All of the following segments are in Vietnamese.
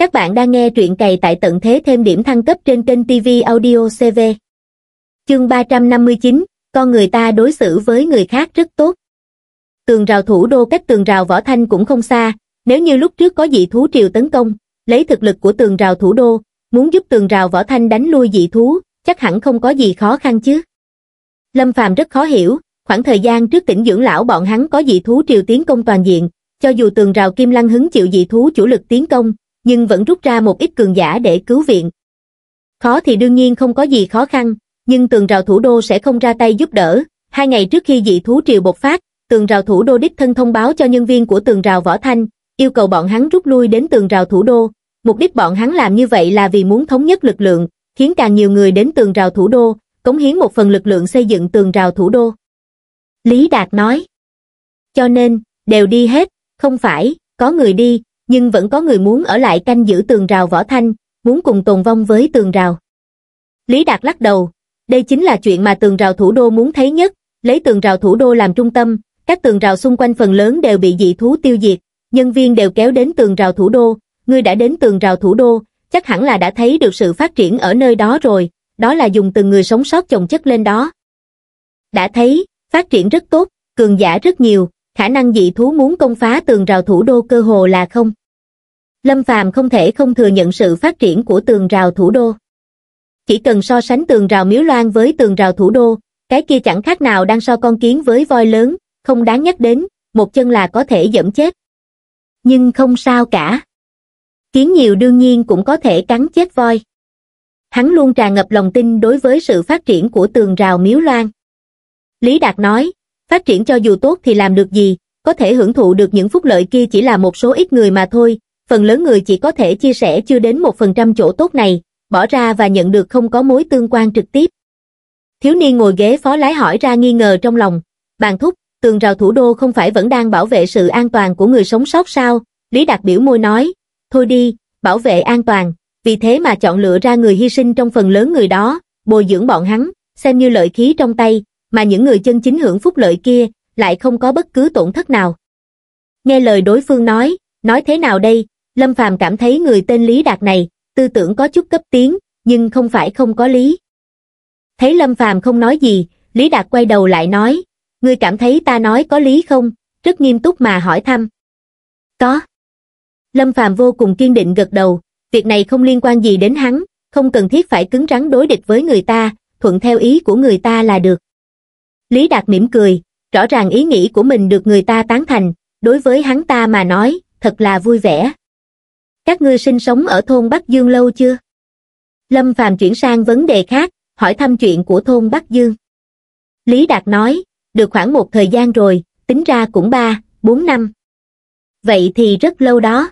Các bạn đang nghe truyện cày tại tận thế thêm điểm thăng cấp trên kênh TV Audio CV. Chương 359, con người ta đối xử với người khác rất tốt. Tường rào thủ đô cách tường rào Võ Thanh cũng không xa, nếu như lúc trước có dị thú triều tấn công, lấy thực lực của tường rào thủ đô, muốn giúp tường rào Võ Thanh đánh lui dị thú, chắc hẳn không có gì khó khăn chứ. Lâm Phàm rất khó hiểu, khoảng thời gian trước tỉnh dưỡng lão bọn hắn có dị thú triều tiến công toàn diện, cho dù tường rào Kim Lăng hứng chịu dị thú chủ lực tiến công, nhưng vẫn rút ra một ít cường giả để cứu viện. Khó thì đương nhiên không có gì khó khăn, nhưng tường rào thủ đô sẽ không ra tay giúp đỡ. Hai ngày trước khi dị thú triều bộc phát, tường rào thủ đô đích thân thông báo cho nhân viên của tường rào Võ Thanh, yêu cầu bọn hắn rút lui đến tường rào thủ đô. Mục đích bọn hắn làm như vậy là vì muốn thống nhất lực lượng, khiến càng nhiều người đến tường rào thủ đô, cống hiến một phần lực lượng xây dựng tường rào thủ đô. Lý Đạt nói. Cho nên, đều đi hết, không phải, có người đi, nhưng vẫn có người muốn ở lại canh giữ tường rào võ thanh, muốn cùng tồn vong với tường rào. Lý Đạt lắc đầu, đây chính là chuyện mà tường rào thủ đô muốn thấy nhất, lấy tường rào thủ đô làm trung tâm, các tường rào xung quanh phần lớn đều bị dị thú tiêu diệt, nhân viên đều kéo đến tường rào thủ đô, ngươi đã đến tường rào thủ đô, chắc hẳn là đã thấy được sự phát triển ở nơi đó rồi, đó là dùng từng người sống sót chồng chất lên đó. Đã thấy, phát triển rất tốt, cường giả rất nhiều, khả năng dị thú muốn công phá tường rào thủ đô cơ hồ là không. Lâm Phàm không thể không thừa nhận sự phát triển của tường rào thủ đô. Chỉ cần so sánh tường rào miếu loan với tường rào thủ đô, cái kia chẳng khác nào đang so con kiến với voi lớn, không đáng nhắc đến, một chân là có thể dẫm chết. Nhưng không sao cả. Kiến nhiều đương nhiên cũng có thể cắn chết voi. Hắn luôn tràn ngập lòng tin đối với sự phát triển của tường rào miếu loan. Lý Đạt nói, phát triển cho dù tốt thì làm được gì, có thể hưởng thụ được những phúc lợi kia chỉ là một số ít người mà thôi, phần lớn người chỉ có thể chia sẻ chưa đến 1% chỗ tốt này, bỏ ra và nhận được không có mối tương quan trực tiếp. Thiếu niên ngồi ghế phó lái hỏi ra nghi ngờ trong lòng, bàn thúc, tường rào thủ đô không phải vẫn đang bảo vệ sự an toàn của người sống sót sao? Lý Đạt biểu môi nói, thôi đi, bảo vệ an toàn, vì thế mà chọn lựa ra người hy sinh trong phần lớn người đó, bồi dưỡng bọn hắn, xem như lợi khí trong tay, mà những người chân chính hưởng phúc lợi kia lại không có bất cứ tổn thất nào. Nghe lời đối phương nói, nói thế nào đây, lâm phàm cảm thấy người tên lý đạt này tư tưởng có chút cấp tiến nhưng không phải không có lý thấy lâm phàm không nói gì lý đạt quay đầu lại nói ngươi cảm thấy ta nói có lý không rất nghiêm túc mà hỏi thăm có lâm phàm vô cùng kiên định gật đầu việc này không liên quan gì đến hắn không cần thiết phải cứng rắn đối địch với người ta thuận theo ý của người ta là được lý đạt mỉm cười rõ ràng ý nghĩ của mình được người ta tán thành đối với hắn ta mà nói thật là vui vẻ các ngươi sinh sống ở thôn Bắc Dương lâu chưa? Lâm Phàm chuyển sang vấn đề khác, hỏi thăm chuyện của thôn Bắc Dương. Lý Đạt nói, được khoảng một thời gian rồi, tính ra cũng ba, bốn năm. Vậy thì rất lâu đó.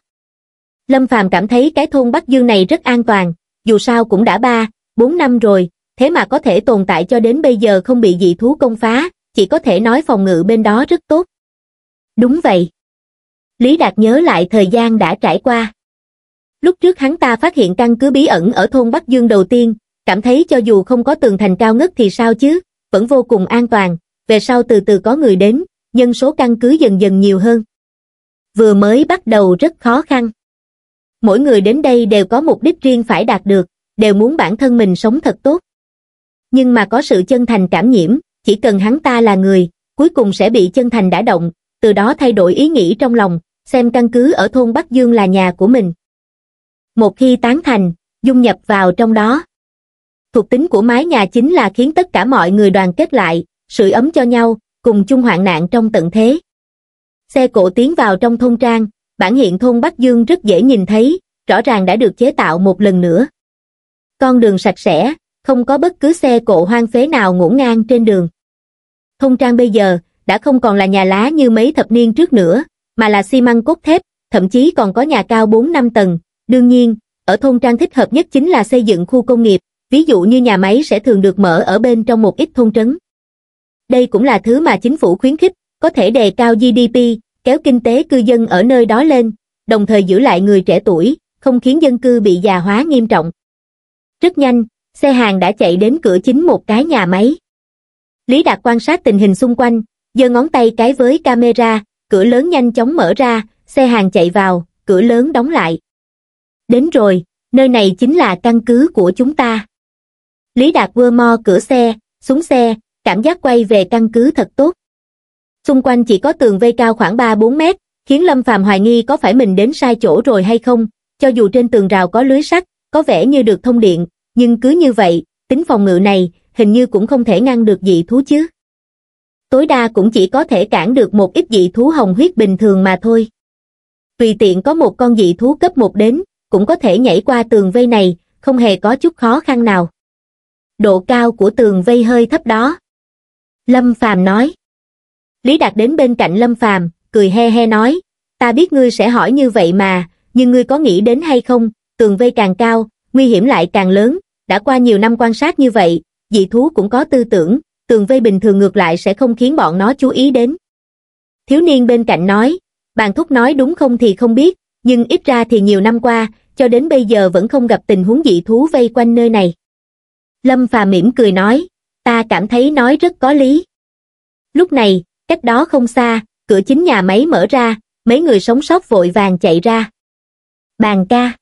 Lâm Phàm cảm thấy cái thôn Bắc Dương này rất an toàn, dù sao cũng đã ba, bốn năm rồi, thế mà có thể tồn tại cho đến bây giờ không bị dị thú công phá, chỉ có thể nói phòng ngự bên đó rất tốt. Đúng vậy. Lý Đạt nhớ lại thời gian đã trải qua. Lúc trước hắn ta phát hiện căn cứ bí ẩn ở thôn Bắc Dương đầu tiên, cảm thấy cho dù không có tường thành cao ngất thì sao chứ, vẫn vô cùng an toàn, về sau từ từ có người đến, nhân số căn cứ dần dần nhiều hơn. Vừa mới bắt đầu rất khó khăn. Mỗi người đến đây đều có mục đích riêng phải đạt được, đều muốn bản thân mình sống thật tốt. Nhưng mà có sự chân thành cảm nhiễm, chỉ cần hắn ta là người, cuối cùng sẽ bị chân thành đã động, từ đó thay đổi ý nghĩ trong lòng, xem căn cứ ở thôn Bắc Dương là nhà của mình, một khi tán thành, dung nhập vào trong đó. Thuộc tính của mái nhà chính là khiến tất cả mọi người đoàn kết lại, sưởi ấm cho nhau, cùng chung hoạn nạn trong tận thế. Xe cổ tiến vào trong thôn trang, bản hiện thôn Bắc Dương rất dễ nhìn thấy, rõ ràng đã được chế tạo một lần nữa. Con đường sạch sẽ, không có bất cứ xe cổ hoang phế nào ngủ ngang trên đường. Thôn trang bây giờ đã không còn là nhà lá như mấy thập niên trước nữa, mà là xi măng cốt thép, thậm chí còn có nhà cao 4-5 tầng, Đương nhiên, ở thôn trang thích hợp nhất chính là xây dựng khu công nghiệp, ví dụ như nhà máy sẽ thường được mở ở bên trong một ít thôn trấn. Đây cũng là thứ mà chính phủ khuyến khích, có thể đề cao GDP, kéo kinh tế cư dân ở nơi đó lên, đồng thời giữ lại người trẻ tuổi, không khiến dân cư bị già hóa nghiêm trọng. Rất nhanh, xe hàng đã chạy đến cửa chính một cái nhà máy. Lý Đạt quan sát tình hình xung quanh, giơ ngón tay cái với camera, cửa lớn nhanh chóng mở ra, xe hàng chạy vào, cửa lớn đóng lại đến rồi, nơi này chính là căn cứ của chúng ta. Lý Đạt vơ mo cửa xe, xuống xe, cảm giác quay về căn cứ thật tốt. Xung quanh chỉ có tường vây cao khoảng 3-4 mét, khiến Lâm Phàm hoài nghi có phải mình đến sai chỗ rồi hay không, cho dù trên tường rào có lưới sắt, có vẻ như được thông điện, nhưng cứ như vậy, tính phòng ngự này, hình như cũng không thể ngăn được dị thú chứ. Tối đa cũng chỉ có thể cản được một ít dị thú hồng huyết bình thường mà thôi. Vì tiện có một con dị thú cấp 1 đến, cũng có thể nhảy qua tường vây này, không hề có chút khó khăn nào. Độ cao của tường vây hơi thấp đó. Lâm Phàm nói. Lý Đạt đến bên cạnh Lâm Phàm cười he he nói, ta biết ngươi sẽ hỏi như vậy mà, nhưng ngươi có nghĩ đến hay không, tường vây càng cao, nguy hiểm lại càng lớn, đã qua nhiều năm quan sát như vậy, dị thú cũng có tư tưởng, tường vây bình thường ngược lại sẽ không khiến bọn nó chú ý đến. Thiếu niên bên cạnh nói, bàn thúc nói đúng không thì không biết, nhưng ít ra thì nhiều năm qua, cho đến bây giờ vẫn không gặp tình huống dị thú vây quanh nơi này. Lâm Phà mỉm cười nói, ta cảm thấy nói rất có lý. Lúc này, cách đó không xa, cửa chính nhà máy mở ra, mấy người sống sót vội vàng chạy ra. Bàn ca.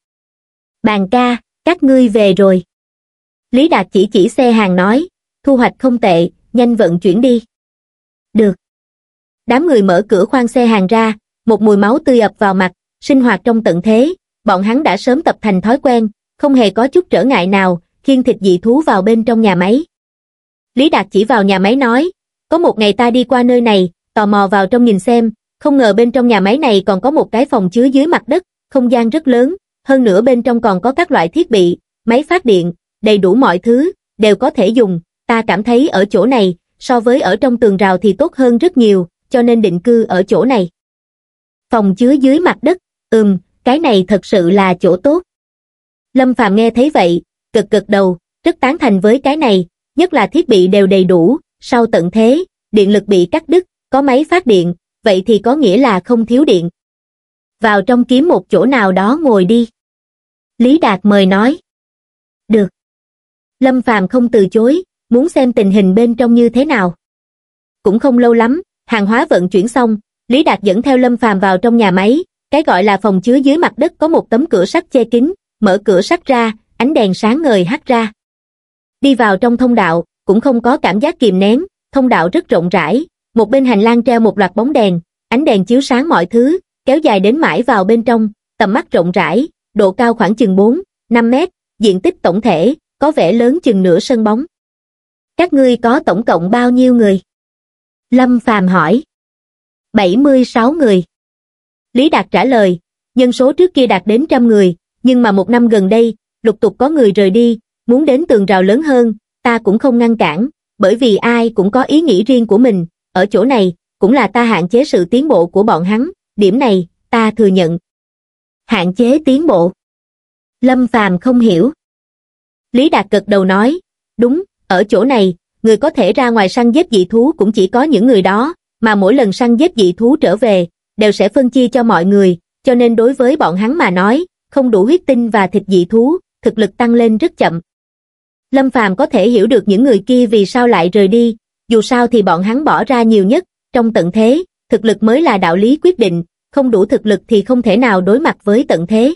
Bàn ca, các ngươi về rồi. Lý Đạt chỉ chỉ xe hàng nói, thu hoạch không tệ, nhanh vận chuyển đi. Được. Đám người mở cửa khoang xe hàng ra, một mùi máu tươi ập vào mặt, sinh hoạt trong tận thế, bọn hắn đã sớm tập thành thói quen, không hề có chút trở ngại nào, khiên thịt dị thú vào bên trong nhà máy. Lý Đạt chỉ vào nhà máy nói, có một ngày ta đi qua nơi này, tò mò vào trong nhìn xem, không ngờ bên trong nhà máy này còn có một cái phòng chứa dưới mặt đất, không gian rất lớn, hơn nữa bên trong còn có các loại thiết bị, máy phát điện, đầy đủ mọi thứ, đều có thể dùng, ta cảm thấy ở chỗ này, so với ở trong tường rào thì tốt hơn rất nhiều, cho nên định cư ở chỗ này. Phòng chứa dưới mặt đất, ừm, cái này thật sự là chỗ tốt. Lâm phạm nghe thấy vậy, cực cực đầu, rất tán thành với cái này, nhất là thiết bị đều đầy đủ, sau tận thế, điện lực bị cắt đứt, có máy phát điện, vậy thì có nghĩa là không thiếu điện. Vào trong kiếm một chỗ nào đó ngồi đi. Lý Đạt mời nói. Được. Lâm phạm không từ chối, muốn xem tình hình bên trong như thế nào. Cũng không lâu lắm, hàng hóa vận chuyển xong, Lý Đạt dẫn theo Lâm phạm vào trong nhà máy, cái gọi là phòng chứa dưới mặt đất có một tấm cửa sắt che kín, mở cửa sắt ra, ánh đèn sáng ngời hắt ra. Đi vào trong thông đạo, cũng không có cảm giác kìm nén, thông đạo rất rộng rãi, một bên hành lang treo một loạt bóng đèn, ánh đèn chiếu sáng mọi thứ, kéo dài đến mãi vào bên trong, tầm mắt rộng rãi, độ cao khoảng chừng 4, 5 mét, diện tích tổng thể, có vẻ lớn chừng nửa sân bóng. Các ngươi có tổng cộng bao nhiêu người? Lâm Phàm hỏi. 76 người. Lý Đạt trả lời, Nhân số trước kia đạt đến trăm người, nhưng mà một năm gần đây, lục tục có người rời đi, muốn đến tường rào lớn hơn, ta cũng không ngăn cản, bởi vì ai cũng có ý nghĩ riêng của mình, ở chỗ này, cũng là ta hạn chế sự tiến bộ của bọn hắn, điểm này, ta thừa nhận. Hạn chế tiến bộ. Lâm Phàm không hiểu. Lý Đạt gật đầu nói, đúng, ở chỗ này, người có thể ra ngoài săn giết dị thú cũng chỉ có những người đó, mà mỗi lần săn giết dị thú trở về, đều sẽ phân chia cho mọi người, cho nên đối với bọn hắn mà nói, không đủ huyết tinh và thịt dị thú, thực lực tăng lên rất chậm. Lâm Phàm có thể hiểu được những người kia vì sao lại rời đi, dù sao thì bọn hắn bỏ ra nhiều nhất, trong tận thế, thực lực mới là đạo lý quyết định, không đủ thực lực thì không thể nào đối mặt với tận thế.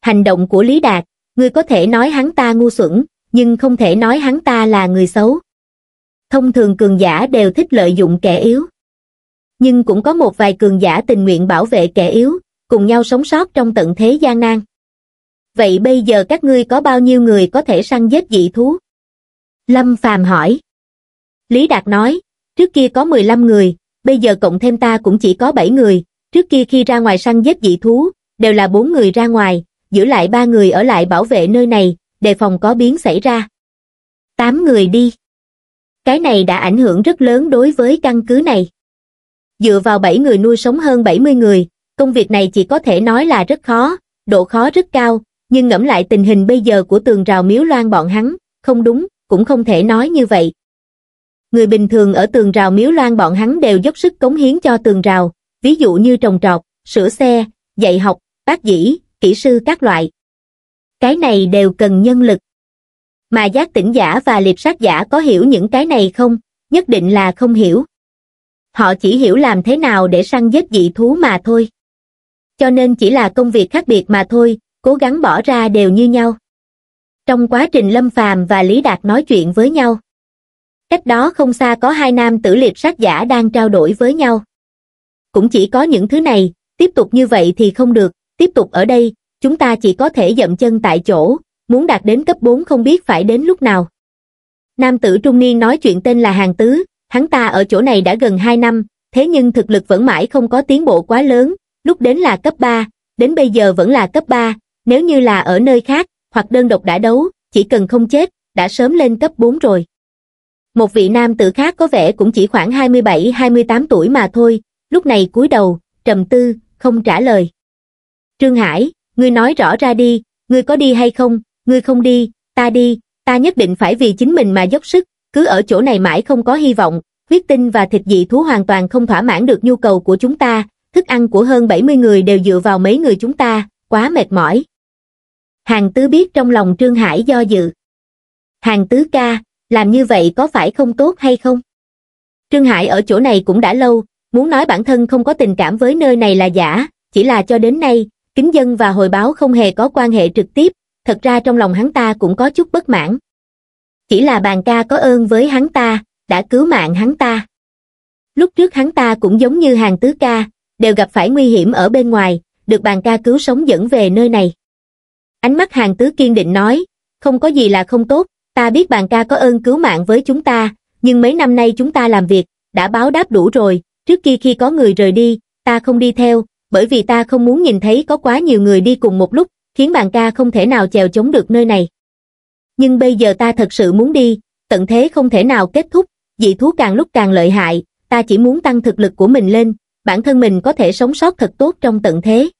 Hành động của Lý Đạt, người có thể nói hắn ta ngu xuẩn, nhưng không thể nói hắn ta là người xấu. Thông thường cường giả đều thích lợi dụng kẻ yếu nhưng cũng có một vài cường giả tình nguyện bảo vệ kẻ yếu, cùng nhau sống sót trong tận thế gian nan. Vậy bây giờ các ngươi có bao nhiêu người có thể săn giết dị thú? Lâm Phàm hỏi. Lý Đạt nói, trước kia có 15 người, bây giờ cộng thêm ta cũng chỉ có 7 người, trước kia khi ra ngoài săn giết dị thú, đều là 4 người ra ngoài, giữ lại 3 người ở lại bảo vệ nơi này, đề phòng có biến xảy ra. 8 người đi. Cái này đã ảnh hưởng rất lớn đối với căn cứ này dựa vào 7 người nuôi sống hơn 70 người, công việc này chỉ có thể nói là rất khó, độ khó rất cao, nhưng ngẫm lại tình hình bây giờ của tường rào miếu loan bọn hắn, không đúng, cũng không thể nói như vậy. Người bình thường ở tường rào miếu loan bọn hắn đều dốc sức cống hiến cho tường rào, ví dụ như trồng trọt, sửa xe, dạy học, bác dĩ, kỹ sư các loại. Cái này đều cần nhân lực. Mà giác tỉnh giả và liệp sát giả có hiểu những cái này không? Nhất định là không hiểu họ chỉ hiểu làm thế nào để săn giết dị thú mà thôi. Cho nên chỉ là công việc khác biệt mà thôi, cố gắng bỏ ra đều như nhau. Trong quá trình Lâm Phàm và Lý Đạt nói chuyện với nhau, cách đó không xa có hai nam tử liệt sát giả đang trao đổi với nhau. Cũng chỉ có những thứ này, tiếp tục như vậy thì không được, tiếp tục ở đây, chúng ta chỉ có thể dậm chân tại chỗ, muốn đạt đến cấp 4 không biết phải đến lúc nào. Nam tử trung niên nói chuyện tên là Hàng Tứ, hắn ta ở chỗ này đã gần 2 năm, thế nhưng thực lực vẫn mãi không có tiến bộ quá lớn, lúc đến là cấp 3, đến bây giờ vẫn là cấp 3, nếu như là ở nơi khác, hoặc đơn độc đã đấu, chỉ cần không chết, đã sớm lên cấp 4 rồi. Một vị nam tử khác có vẻ cũng chỉ khoảng 27-28 tuổi mà thôi, lúc này cúi đầu, trầm tư, không trả lời. Trương Hải, ngươi nói rõ ra đi, ngươi có đi hay không, ngươi không đi, ta đi, ta nhất định phải vì chính mình mà dốc sức, cứ ở chỗ này mãi không có hy vọng, huyết tinh và thịt dị thú hoàn toàn không thỏa mãn được nhu cầu của chúng ta, thức ăn của hơn 70 người đều dựa vào mấy người chúng ta, quá mệt mỏi. Hàng tứ biết trong lòng Trương Hải do dự. Hàng tứ ca, làm như vậy có phải không tốt hay không? Trương Hải ở chỗ này cũng đã lâu, muốn nói bản thân không có tình cảm với nơi này là giả, chỉ là cho đến nay, kính dân và hồi báo không hề có quan hệ trực tiếp, thật ra trong lòng hắn ta cũng có chút bất mãn chỉ là bàn ca có ơn với hắn ta đã cứu mạng hắn ta lúc trước hắn ta cũng giống như hàng tứ ca đều gặp phải nguy hiểm ở bên ngoài được bàn ca cứu sống dẫn về nơi này ánh mắt hàng tứ kiên định nói không có gì là không tốt ta biết bàn ca có ơn cứu mạng với chúng ta nhưng mấy năm nay chúng ta làm việc đã báo đáp đủ rồi trước kia khi có người rời đi ta không đi theo bởi vì ta không muốn nhìn thấy có quá nhiều người đi cùng một lúc khiến bàn ca không thể nào chèo chống được nơi này nhưng bây giờ ta thật sự muốn đi, tận thế không thể nào kết thúc, dị thú càng lúc càng lợi hại, ta chỉ muốn tăng thực lực của mình lên, bản thân mình có thể sống sót thật tốt trong tận thế.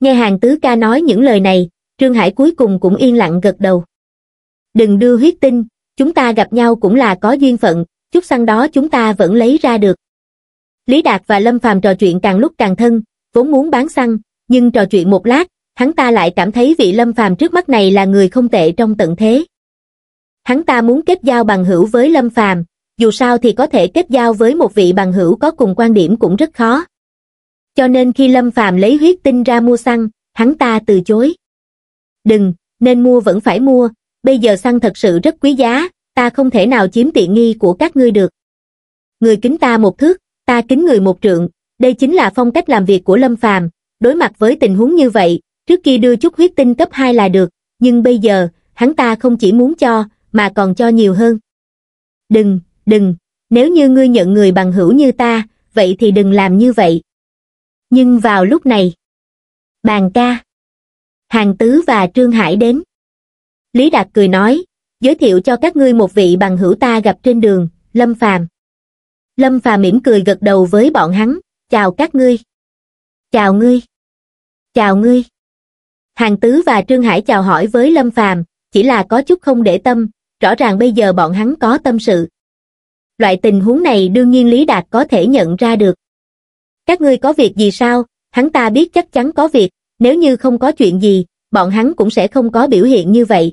Nghe hàng tứ ca nói những lời này, Trương Hải cuối cùng cũng yên lặng gật đầu. Đừng đưa huyết tinh, chúng ta gặp nhau cũng là có duyên phận, chút xăng đó chúng ta vẫn lấy ra được. Lý Đạt và Lâm Phàm trò chuyện càng lúc càng thân, vốn muốn bán xăng, nhưng trò chuyện một lát, hắn ta lại cảm thấy vị lâm phàm trước mắt này là người không tệ trong tận thế. Hắn ta muốn kết giao bằng hữu với lâm phàm, dù sao thì có thể kết giao với một vị bằng hữu có cùng quan điểm cũng rất khó. Cho nên khi lâm phàm lấy huyết tinh ra mua xăng, hắn ta từ chối. Đừng, nên mua vẫn phải mua, bây giờ xăng thật sự rất quý giá, ta không thể nào chiếm tiện nghi của các ngươi được. Người kính ta một thước, ta kính người một trượng, đây chính là phong cách làm việc của Lâm Phàm. Đối mặt với tình huống như vậy, trước kia đưa chút huyết tinh cấp 2 là được, nhưng bây giờ, hắn ta không chỉ muốn cho, mà còn cho nhiều hơn. Đừng, đừng, nếu như ngươi nhận người bằng hữu như ta, vậy thì đừng làm như vậy. Nhưng vào lúc này, bàn ca, hàng tứ và Trương Hải đến. Lý Đạt cười nói, giới thiệu cho các ngươi một vị bằng hữu ta gặp trên đường, Lâm Phàm. Lâm Phàm mỉm cười gật đầu với bọn hắn, chào các ngươi. Chào ngươi. Chào ngươi hàng tứ và trương hải chào hỏi với lâm phàm chỉ là có chút không để tâm rõ ràng bây giờ bọn hắn có tâm sự loại tình huống này đương nhiên lý đạt có thể nhận ra được các ngươi có việc gì sao hắn ta biết chắc chắn có việc nếu như không có chuyện gì bọn hắn cũng sẽ không có biểu hiện như vậy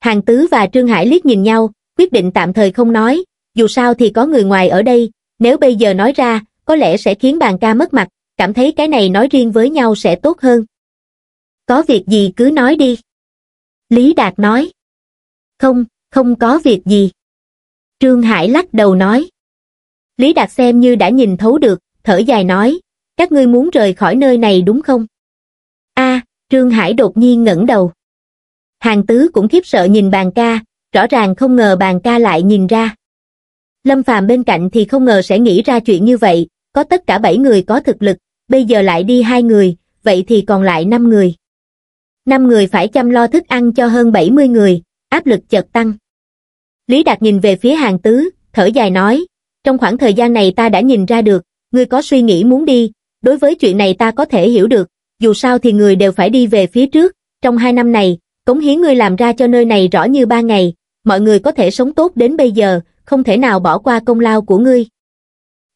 hàng tứ và trương hải liếc nhìn nhau quyết định tạm thời không nói dù sao thì có người ngoài ở đây nếu bây giờ nói ra có lẽ sẽ khiến bàn ca mất mặt cảm thấy cái này nói riêng với nhau sẽ tốt hơn có việc gì cứ nói đi lý đạt nói không không có việc gì trương hải lắc đầu nói lý đạt xem như đã nhìn thấu được thở dài nói các ngươi muốn rời khỏi nơi này đúng không a trương hải đột nhiên ngẩng đầu hàng tứ cũng khiếp sợ nhìn bàn ca rõ ràng không ngờ bàn ca lại nhìn ra lâm phàm bên cạnh thì không ngờ sẽ nghĩ ra chuyện như vậy có tất cả bảy người có thực lực bây giờ lại đi hai người vậy thì còn lại năm người năm người phải chăm lo thức ăn cho hơn bảy mươi người áp lực chợt tăng lý đạt nhìn về phía hàng tứ thở dài nói trong khoảng thời gian này ta đã nhìn ra được ngươi có suy nghĩ muốn đi đối với chuyện này ta có thể hiểu được dù sao thì người đều phải đi về phía trước trong hai năm này cống hiến ngươi làm ra cho nơi này rõ như ba ngày mọi người có thể sống tốt đến bây giờ không thể nào bỏ qua công lao của ngươi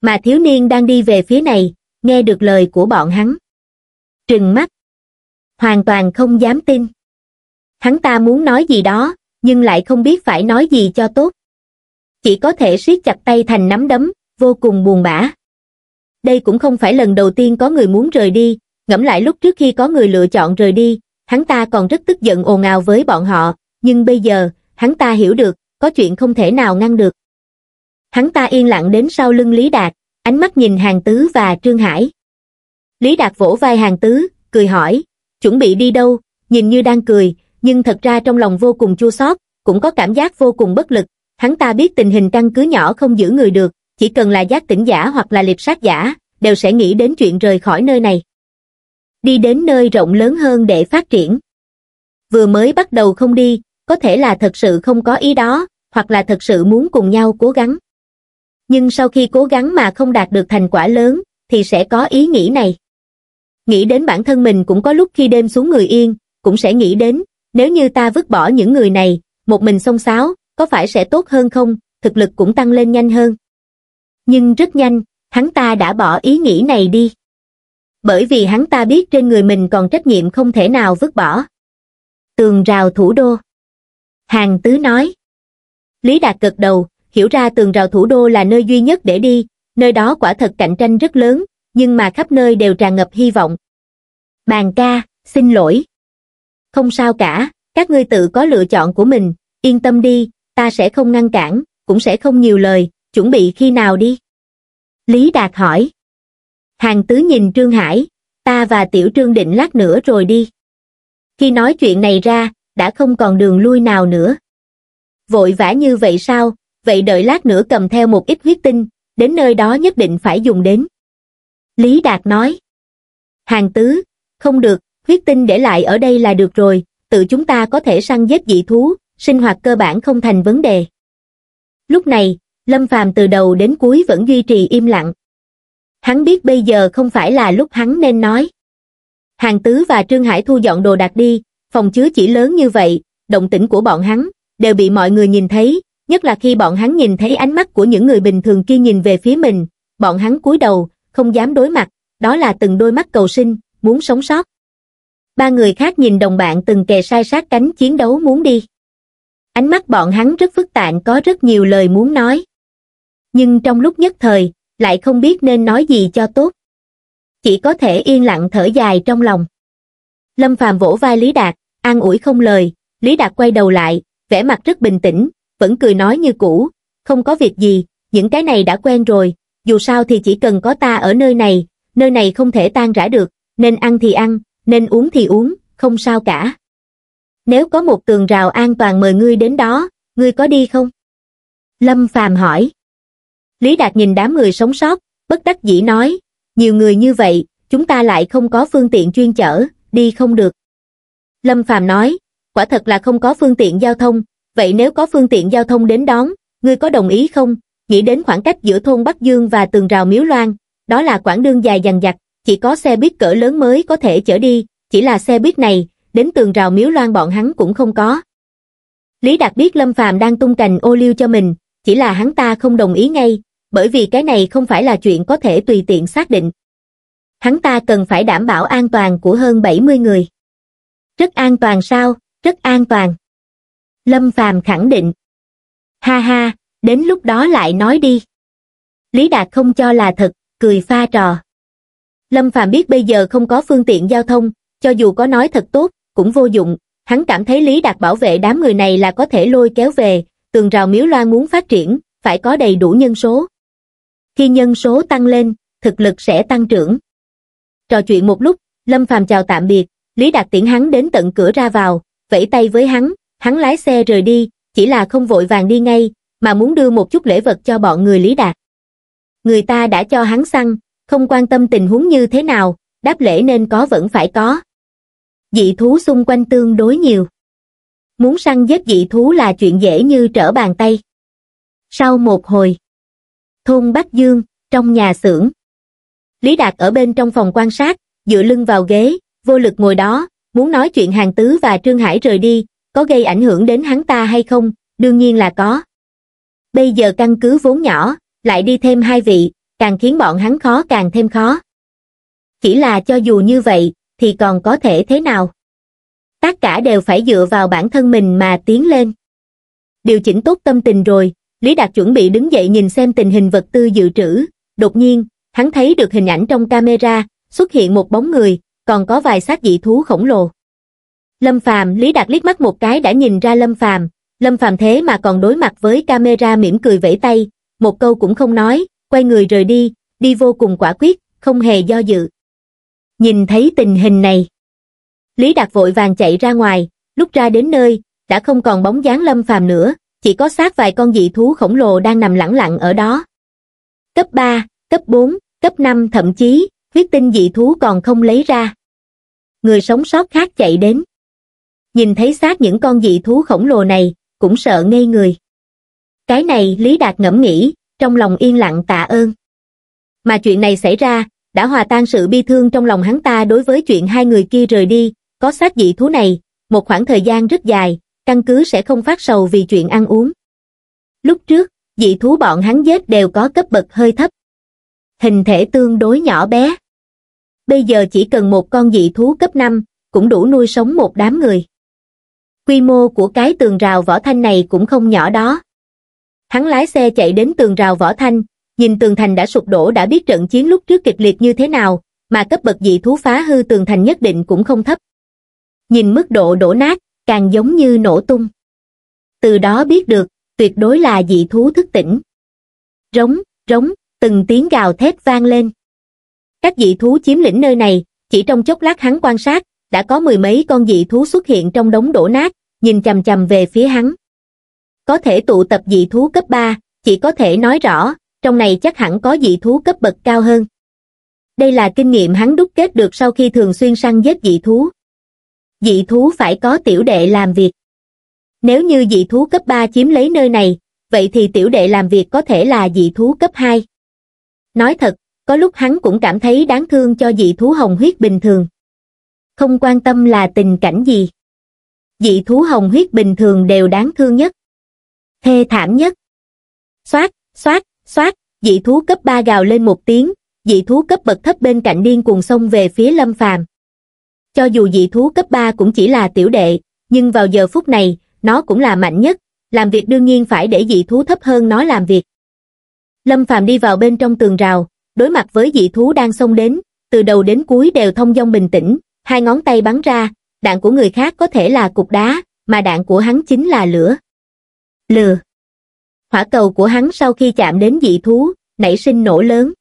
mà thiếu niên đang đi về phía này nghe được lời của bọn hắn trừng mắt hoàn toàn không dám tin. Hắn ta muốn nói gì đó, nhưng lại không biết phải nói gì cho tốt. Chỉ có thể siết chặt tay thành nắm đấm, vô cùng buồn bã. Đây cũng không phải lần đầu tiên có người muốn rời đi, ngẫm lại lúc trước khi có người lựa chọn rời đi, hắn ta còn rất tức giận ồn ào với bọn họ, nhưng bây giờ, hắn ta hiểu được, có chuyện không thể nào ngăn được. Hắn ta yên lặng đến sau lưng Lý Đạt, ánh mắt nhìn Hàng Tứ và Trương Hải. Lý Đạt vỗ vai Hàng Tứ, cười hỏi, chuẩn bị đi đâu, nhìn như đang cười, nhưng thật ra trong lòng vô cùng chua xót, cũng có cảm giác vô cùng bất lực. Hắn ta biết tình hình căn cứ nhỏ không giữ người được, chỉ cần là giác tỉnh giả hoặc là liệp sát giả, đều sẽ nghĩ đến chuyện rời khỏi nơi này. Đi đến nơi rộng lớn hơn để phát triển. Vừa mới bắt đầu không đi, có thể là thật sự không có ý đó, hoặc là thật sự muốn cùng nhau cố gắng. Nhưng sau khi cố gắng mà không đạt được thành quả lớn, thì sẽ có ý nghĩ này nghĩ đến bản thân mình cũng có lúc khi đêm xuống người yên, cũng sẽ nghĩ đến, nếu như ta vứt bỏ những người này, một mình xông xáo, có phải sẽ tốt hơn không, thực lực cũng tăng lên nhanh hơn. Nhưng rất nhanh, hắn ta đã bỏ ý nghĩ này đi. Bởi vì hắn ta biết trên người mình còn trách nhiệm không thể nào vứt bỏ. Tường rào thủ đô. Hàng Tứ nói. Lý Đạt gật đầu, hiểu ra tường rào thủ đô là nơi duy nhất để đi, nơi đó quả thật cạnh tranh rất lớn, nhưng mà khắp nơi đều tràn ngập hy vọng. Bàn ca, xin lỗi. Không sao cả, các ngươi tự có lựa chọn của mình, yên tâm đi, ta sẽ không ngăn cản, cũng sẽ không nhiều lời, chuẩn bị khi nào đi? Lý Đạt hỏi. Hàng tứ nhìn Trương Hải, ta và Tiểu Trương định lát nữa rồi đi. Khi nói chuyện này ra, đã không còn đường lui nào nữa. Vội vã như vậy sao, vậy đợi lát nữa cầm theo một ít huyết tinh, đến nơi đó nhất định phải dùng đến. Lý Đạt nói. Hàng tứ, không được, huyết tinh để lại ở đây là được rồi, tự chúng ta có thể săn giết dị thú, sinh hoạt cơ bản không thành vấn đề. Lúc này, Lâm Phàm từ đầu đến cuối vẫn duy trì im lặng. Hắn biết bây giờ không phải là lúc hắn nên nói. Hàng Tứ và Trương Hải thu dọn đồ đạc đi, phòng chứa chỉ lớn như vậy, động tĩnh của bọn hắn đều bị mọi người nhìn thấy, nhất là khi bọn hắn nhìn thấy ánh mắt của những người bình thường kia nhìn về phía mình, bọn hắn cúi đầu, không dám đối mặt, đó là từng đôi mắt cầu sinh, muốn sống sót. Ba người khác nhìn đồng bạn từng kề sai sát cánh chiến đấu muốn đi. Ánh mắt bọn hắn rất phức tạp, có rất nhiều lời muốn nói. Nhưng trong lúc nhất thời, lại không biết nên nói gì cho tốt. Chỉ có thể yên lặng thở dài trong lòng. Lâm Phàm vỗ vai Lý Đạt, an ủi không lời, Lý Đạt quay đầu lại, vẻ mặt rất bình tĩnh, vẫn cười nói như cũ, không có việc gì, những cái này đã quen rồi, dù sao thì chỉ cần có ta ở nơi này, nơi này không thể tan rã được, nên ăn thì ăn, nên uống thì uống, không sao cả. Nếu có một tường rào an toàn mời ngươi đến đó, ngươi có đi không? Lâm Phàm hỏi. Lý Đạt nhìn đám người sống sót, bất đắc dĩ nói, nhiều người như vậy, chúng ta lại không có phương tiện chuyên chở, đi không được. Lâm Phàm nói, quả thật là không có phương tiện giao thông, vậy nếu có phương tiện giao thông đến đón, ngươi có đồng ý không? Nghĩ đến khoảng cách giữa thôn Bắc Dương và tường rào Miếu Loan, đó là quãng đường dài dằng dặc, chỉ có xe buýt cỡ lớn mới có thể chở đi, chỉ là xe buýt này, đến tường rào Miếu Loan bọn hắn cũng không có. Lý Đạt biết Lâm Phàm đang tung cành ô liu cho mình, chỉ là hắn ta không đồng ý ngay, bởi vì cái này không phải là chuyện có thể tùy tiện xác định. Hắn ta cần phải đảm bảo an toàn của hơn 70 người. Rất an toàn sao, rất an toàn. Lâm Phàm khẳng định. Ha ha, đến lúc đó lại nói đi. Lý Đạt không cho là thật, cười pha trò. Lâm Phàm biết bây giờ không có phương tiện giao thông, cho dù có nói thật tốt, cũng vô dụng, hắn cảm thấy Lý Đạt bảo vệ đám người này là có thể lôi kéo về, tường rào miếu loan muốn phát triển, phải có đầy đủ nhân số. Khi nhân số tăng lên, thực lực sẽ tăng trưởng. Trò chuyện một lúc, Lâm Phàm chào tạm biệt, Lý Đạt tiễn hắn đến tận cửa ra vào, vẫy tay với hắn, hắn lái xe rời đi, chỉ là không vội vàng đi ngay, mà muốn đưa một chút lễ vật cho bọn người Lý Đạt. Người ta đã cho hắn săn, không quan tâm tình huống như thế nào, đáp lễ nên có vẫn phải có. Dị thú xung quanh tương đối nhiều. Muốn săn giết dị thú là chuyện dễ như trở bàn tay. Sau một hồi, thôn Bắc Dương, trong nhà xưởng. Lý Đạt ở bên trong phòng quan sát, dựa lưng vào ghế, vô lực ngồi đó, muốn nói chuyện hàng tứ và Trương Hải rời đi, có gây ảnh hưởng đến hắn ta hay không, đương nhiên là có bây giờ căn cứ vốn nhỏ, lại đi thêm hai vị, càng khiến bọn hắn khó càng thêm khó. Chỉ là cho dù như vậy, thì còn có thể thế nào? Tất cả đều phải dựa vào bản thân mình mà tiến lên. Điều chỉnh tốt tâm tình rồi, Lý Đạt chuẩn bị đứng dậy nhìn xem tình hình vật tư dự trữ. Đột nhiên, hắn thấy được hình ảnh trong camera, xuất hiện một bóng người, còn có vài xác dị thú khổng lồ. Lâm Phàm, Lý Đạt liếc mắt một cái đã nhìn ra Lâm Phàm, lâm Phạm thế mà còn đối mặt với camera mỉm cười vẫy tay một câu cũng không nói quay người rời đi đi vô cùng quả quyết không hề do dự nhìn thấy tình hình này lý đạt vội vàng chạy ra ngoài lúc ra đến nơi đã không còn bóng dáng lâm Phạm nữa chỉ có xác vài con dị thú khổng lồ đang nằm lẳng lặng ở đó cấp 3, cấp 4, cấp 5 thậm chí huyết tinh dị thú còn không lấy ra người sống sót khác chạy đến nhìn thấy xác những con dị thú khổng lồ này cũng sợ ngây người. Cái này Lý Đạt ngẫm nghĩ, trong lòng yên lặng tạ ơn. Mà chuyện này xảy ra, đã hòa tan sự bi thương trong lòng hắn ta đối với chuyện hai người kia rời đi, có xác dị thú này, một khoảng thời gian rất dài, căn cứ sẽ không phát sầu vì chuyện ăn uống. Lúc trước, dị thú bọn hắn giết đều có cấp bậc hơi thấp. Hình thể tương đối nhỏ bé. Bây giờ chỉ cần một con dị thú cấp 5, cũng đủ nuôi sống một đám người quy mô của cái tường rào võ thanh này cũng không nhỏ đó. Hắn lái xe chạy đến tường rào võ thanh, nhìn tường thành đã sụp đổ đã biết trận chiến lúc trước kịch liệt như thế nào, mà cấp bậc dị thú phá hư tường thành nhất định cũng không thấp. Nhìn mức độ đổ nát, càng giống như nổ tung. Từ đó biết được, tuyệt đối là dị thú thức tỉnh. Rống, rống, từng tiếng gào thét vang lên. Các dị thú chiếm lĩnh nơi này, chỉ trong chốc lát hắn quan sát, đã có mười mấy con dị thú xuất hiện trong đống đổ nát, nhìn chầm chầm về phía hắn. Có thể tụ tập dị thú cấp 3, chỉ có thể nói rõ, trong này chắc hẳn có dị thú cấp bậc cao hơn. Đây là kinh nghiệm hắn đúc kết được sau khi thường xuyên săn giết dị thú. Dị thú phải có tiểu đệ làm việc. Nếu như dị thú cấp 3 chiếm lấy nơi này, vậy thì tiểu đệ làm việc có thể là dị thú cấp 2. Nói thật, có lúc hắn cũng cảm thấy đáng thương cho dị thú hồng huyết bình thường không quan tâm là tình cảnh gì. Dị thú hồng huyết bình thường đều đáng thương nhất, thê thảm nhất. Xoát, xoát, xoát, dị thú cấp 3 gào lên một tiếng, dị thú cấp bậc thấp bên cạnh điên cuồng xông về phía lâm phàm. Cho dù dị thú cấp 3 cũng chỉ là tiểu đệ, nhưng vào giờ phút này, nó cũng là mạnh nhất, làm việc đương nhiên phải để dị thú thấp hơn nó làm việc. Lâm Phàm đi vào bên trong tường rào, đối mặt với dị thú đang xông đến, từ đầu đến cuối đều thông dong bình tĩnh, hai ngón tay bắn ra, đạn của người khác có thể là cục đá, mà đạn của hắn chính là lửa. Lừa. Hỏa cầu của hắn sau khi chạm đến dị thú, nảy sinh nổ lớn.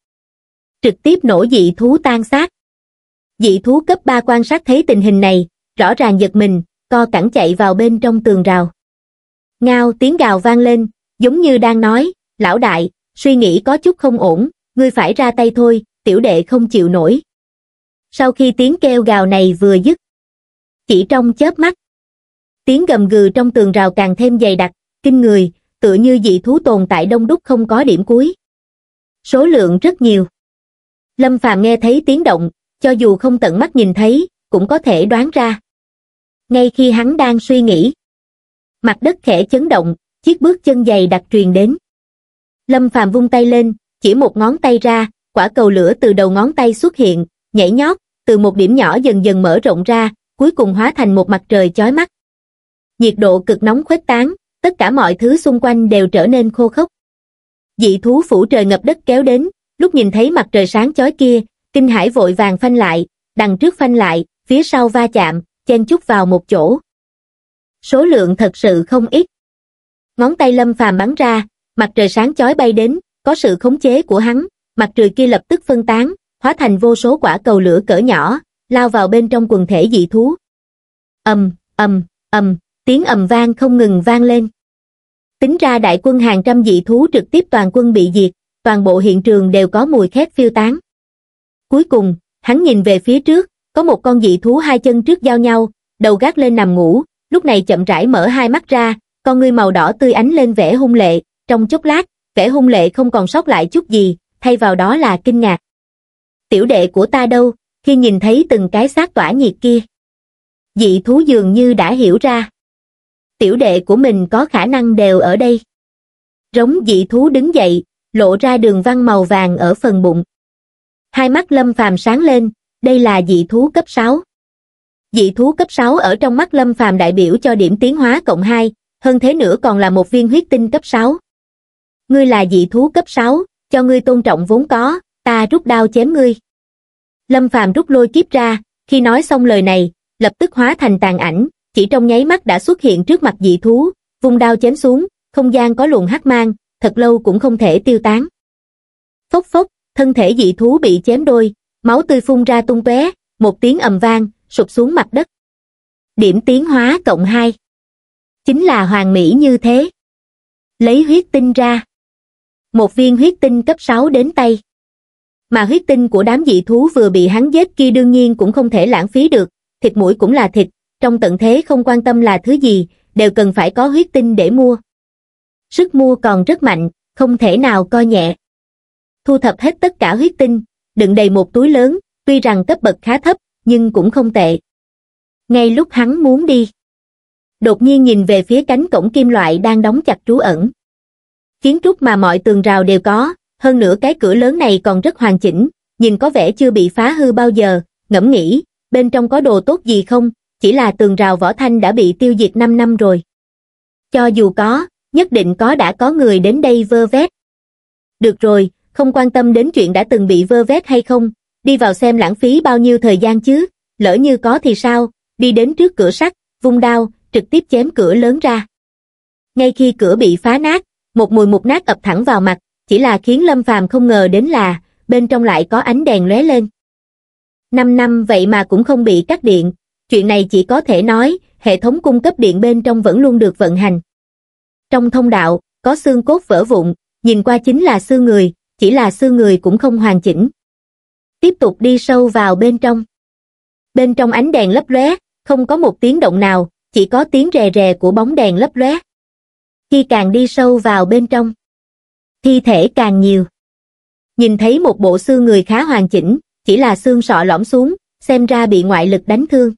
Trực tiếp nổ dị thú tan xác. Dị thú cấp 3 quan sát thấy tình hình này, rõ ràng giật mình, co cẳng chạy vào bên trong tường rào. Ngao tiếng gào vang lên, giống như đang nói, lão đại, suy nghĩ có chút không ổn, ngươi phải ra tay thôi, tiểu đệ không chịu nổi sau khi tiếng kêu gào này vừa dứt chỉ trong chớp mắt tiếng gầm gừ trong tường rào càng thêm dày đặc kinh người tựa như dị thú tồn tại đông đúc không có điểm cuối số lượng rất nhiều lâm phàm nghe thấy tiếng động cho dù không tận mắt nhìn thấy cũng có thể đoán ra ngay khi hắn đang suy nghĩ mặt đất khẽ chấn động chiếc bước chân dày đặc truyền đến lâm phàm vung tay lên chỉ một ngón tay ra quả cầu lửa từ đầu ngón tay xuất hiện nhảy nhót từ một điểm nhỏ dần dần mở rộng ra cuối cùng hóa thành một mặt trời chói mắt nhiệt độ cực nóng khuếch tán tất cả mọi thứ xung quanh đều trở nên khô khốc dị thú phủ trời ngập đất kéo đến lúc nhìn thấy mặt trời sáng chói kia kinh hải vội vàng phanh lại đằng trước phanh lại phía sau va chạm chen chúc vào một chỗ số lượng thật sự không ít ngón tay lâm phàm bắn ra mặt trời sáng chói bay đến có sự khống chế của hắn mặt trời kia lập tức phân tán hóa thành vô số quả cầu lửa cỡ nhỏ, lao vào bên trong quần thể dị thú. ầm ầm ầm, tiếng ầm vang không ngừng vang lên. Tính ra đại quân hàng trăm dị thú trực tiếp toàn quân bị diệt, toàn bộ hiện trường đều có mùi khét phiêu tán. Cuối cùng, hắn nhìn về phía trước, có một con dị thú hai chân trước giao nhau, đầu gác lên nằm ngủ, lúc này chậm rãi mở hai mắt ra, con ngươi màu đỏ tươi ánh lên vẻ hung lệ, trong chốc lát, vẻ hung lệ không còn sót lại chút gì, thay vào đó là kinh ngạc tiểu đệ của ta đâu, khi nhìn thấy từng cái xác tỏa nhiệt kia. Dị thú dường như đã hiểu ra. Tiểu đệ của mình có khả năng đều ở đây. Rống dị thú đứng dậy, lộ ra đường văn màu vàng ở phần bụng. Hai mắt lâm phàm sáng lên, đây là dị thú cấp 6. Dị thú cấp 6 ở trong mắt lâm phàm đại biểu cho điểm tiến hóa cộng 2, hơn thế nữa còn là một viên huyết tinh cấp 6. Ngươi là dị thú cấp 6, cho ngươi tôn trọng vốn có, ta rút đao chém ngươi. Lâm Phàm rút lôi kiếp ra, khi nói xong lời này, lập tức hóa thành tàn ảnh, chỉ trong nháy mắt đã xuất hiện trước mặt dị thú, vung đao chém xuống, không gian có luồng hắc mang, thật lâu cũng không thể tiêu tán. Phốc phốc, thân thể dị thú bị chém đôi, máu tươi phun ra tung tóe, một tiếng ầm vang, sụp xuống mặt đất. Điểm tiến hóa cộng 2 Chính là hoàng mỹ như thế. Lấy huyết tinh ra. Một viên huyết tinh cấp 6 đến tay mà huyết tinh của đám dị thú vừa bị hắn giết kia đương nhiên cũng không thể lãng phí được, thịt mũi cũng là thịt, trong tận thế không quan tâm là thứ gì, đều cần phải có huyết tinh để mua. Sức mua còn rất mạnh, không thể nào coi nhẹ. Thu thập hết tất cả huyết tinh, đựng đầy một túi lớn, tuy rằng cấp bậc khá thấp, nhưng cũng không tệ. Ngay lúc hắn muốn đi, đột nhiên nhìn về phía cánh cổng kim loại đang đóng chặt trú ẩn. Kiến trúc mà mọi tường rào đều có, hơn nữa cái cửa lớn này còn rất hoàn chỉnh, nhìn có vẻ chưa bị phá hư bao giờ, ngẫm nghĩ, bên trong có đồ tốt gì không, chỉ là tường rào võ thanh đã bị tiêu diệt 5 năm rồi. Cho dù có, nhất định có đã có người đến đây vơ vét. Được rồi, không quan tâm đến chuyện đã từng bị vơ vét hay không, đi vào xem lãng phí bao nhiêu thời gian chứ, lỡ như có thì sao, đi đến trước cửa sắt, vung đao, trực tiếp chém cửa lớn ra. Ngay khi cửa bị phá nát, một mùi mục nát ập thẳng vào mặt, chỉ là khiến Lâm Phàm không ngờ đến là, bên trong lại có ánh đèn lóe lên. Năm năm vậy mà cũng không bị cắt điện, chuyện này chỉ có thể nói, hệ thống cung cấp điện bên trong vẫn luôn được vận hành. Trong thông đạo, có xương cốt vỡ vụn, nhìn qua chính là xương người, chỉ là xương người cũng không hoàn chỉnh. Tiếp tục đi sâu vào bên trong. Bên trong ánh đèn lấp lóe, không có một tiếng động nào, chỉ có tiếng rè rè của bóng đèn lấp lóe. Khi càng đi sâu vào bên trong, thi thể càng nhiều. Nhìn thấy một bộ xương người khá hoàn chỉnh, chỉ là xương sọ lõm xuống, xem ra bị ngoại lực đánh thương.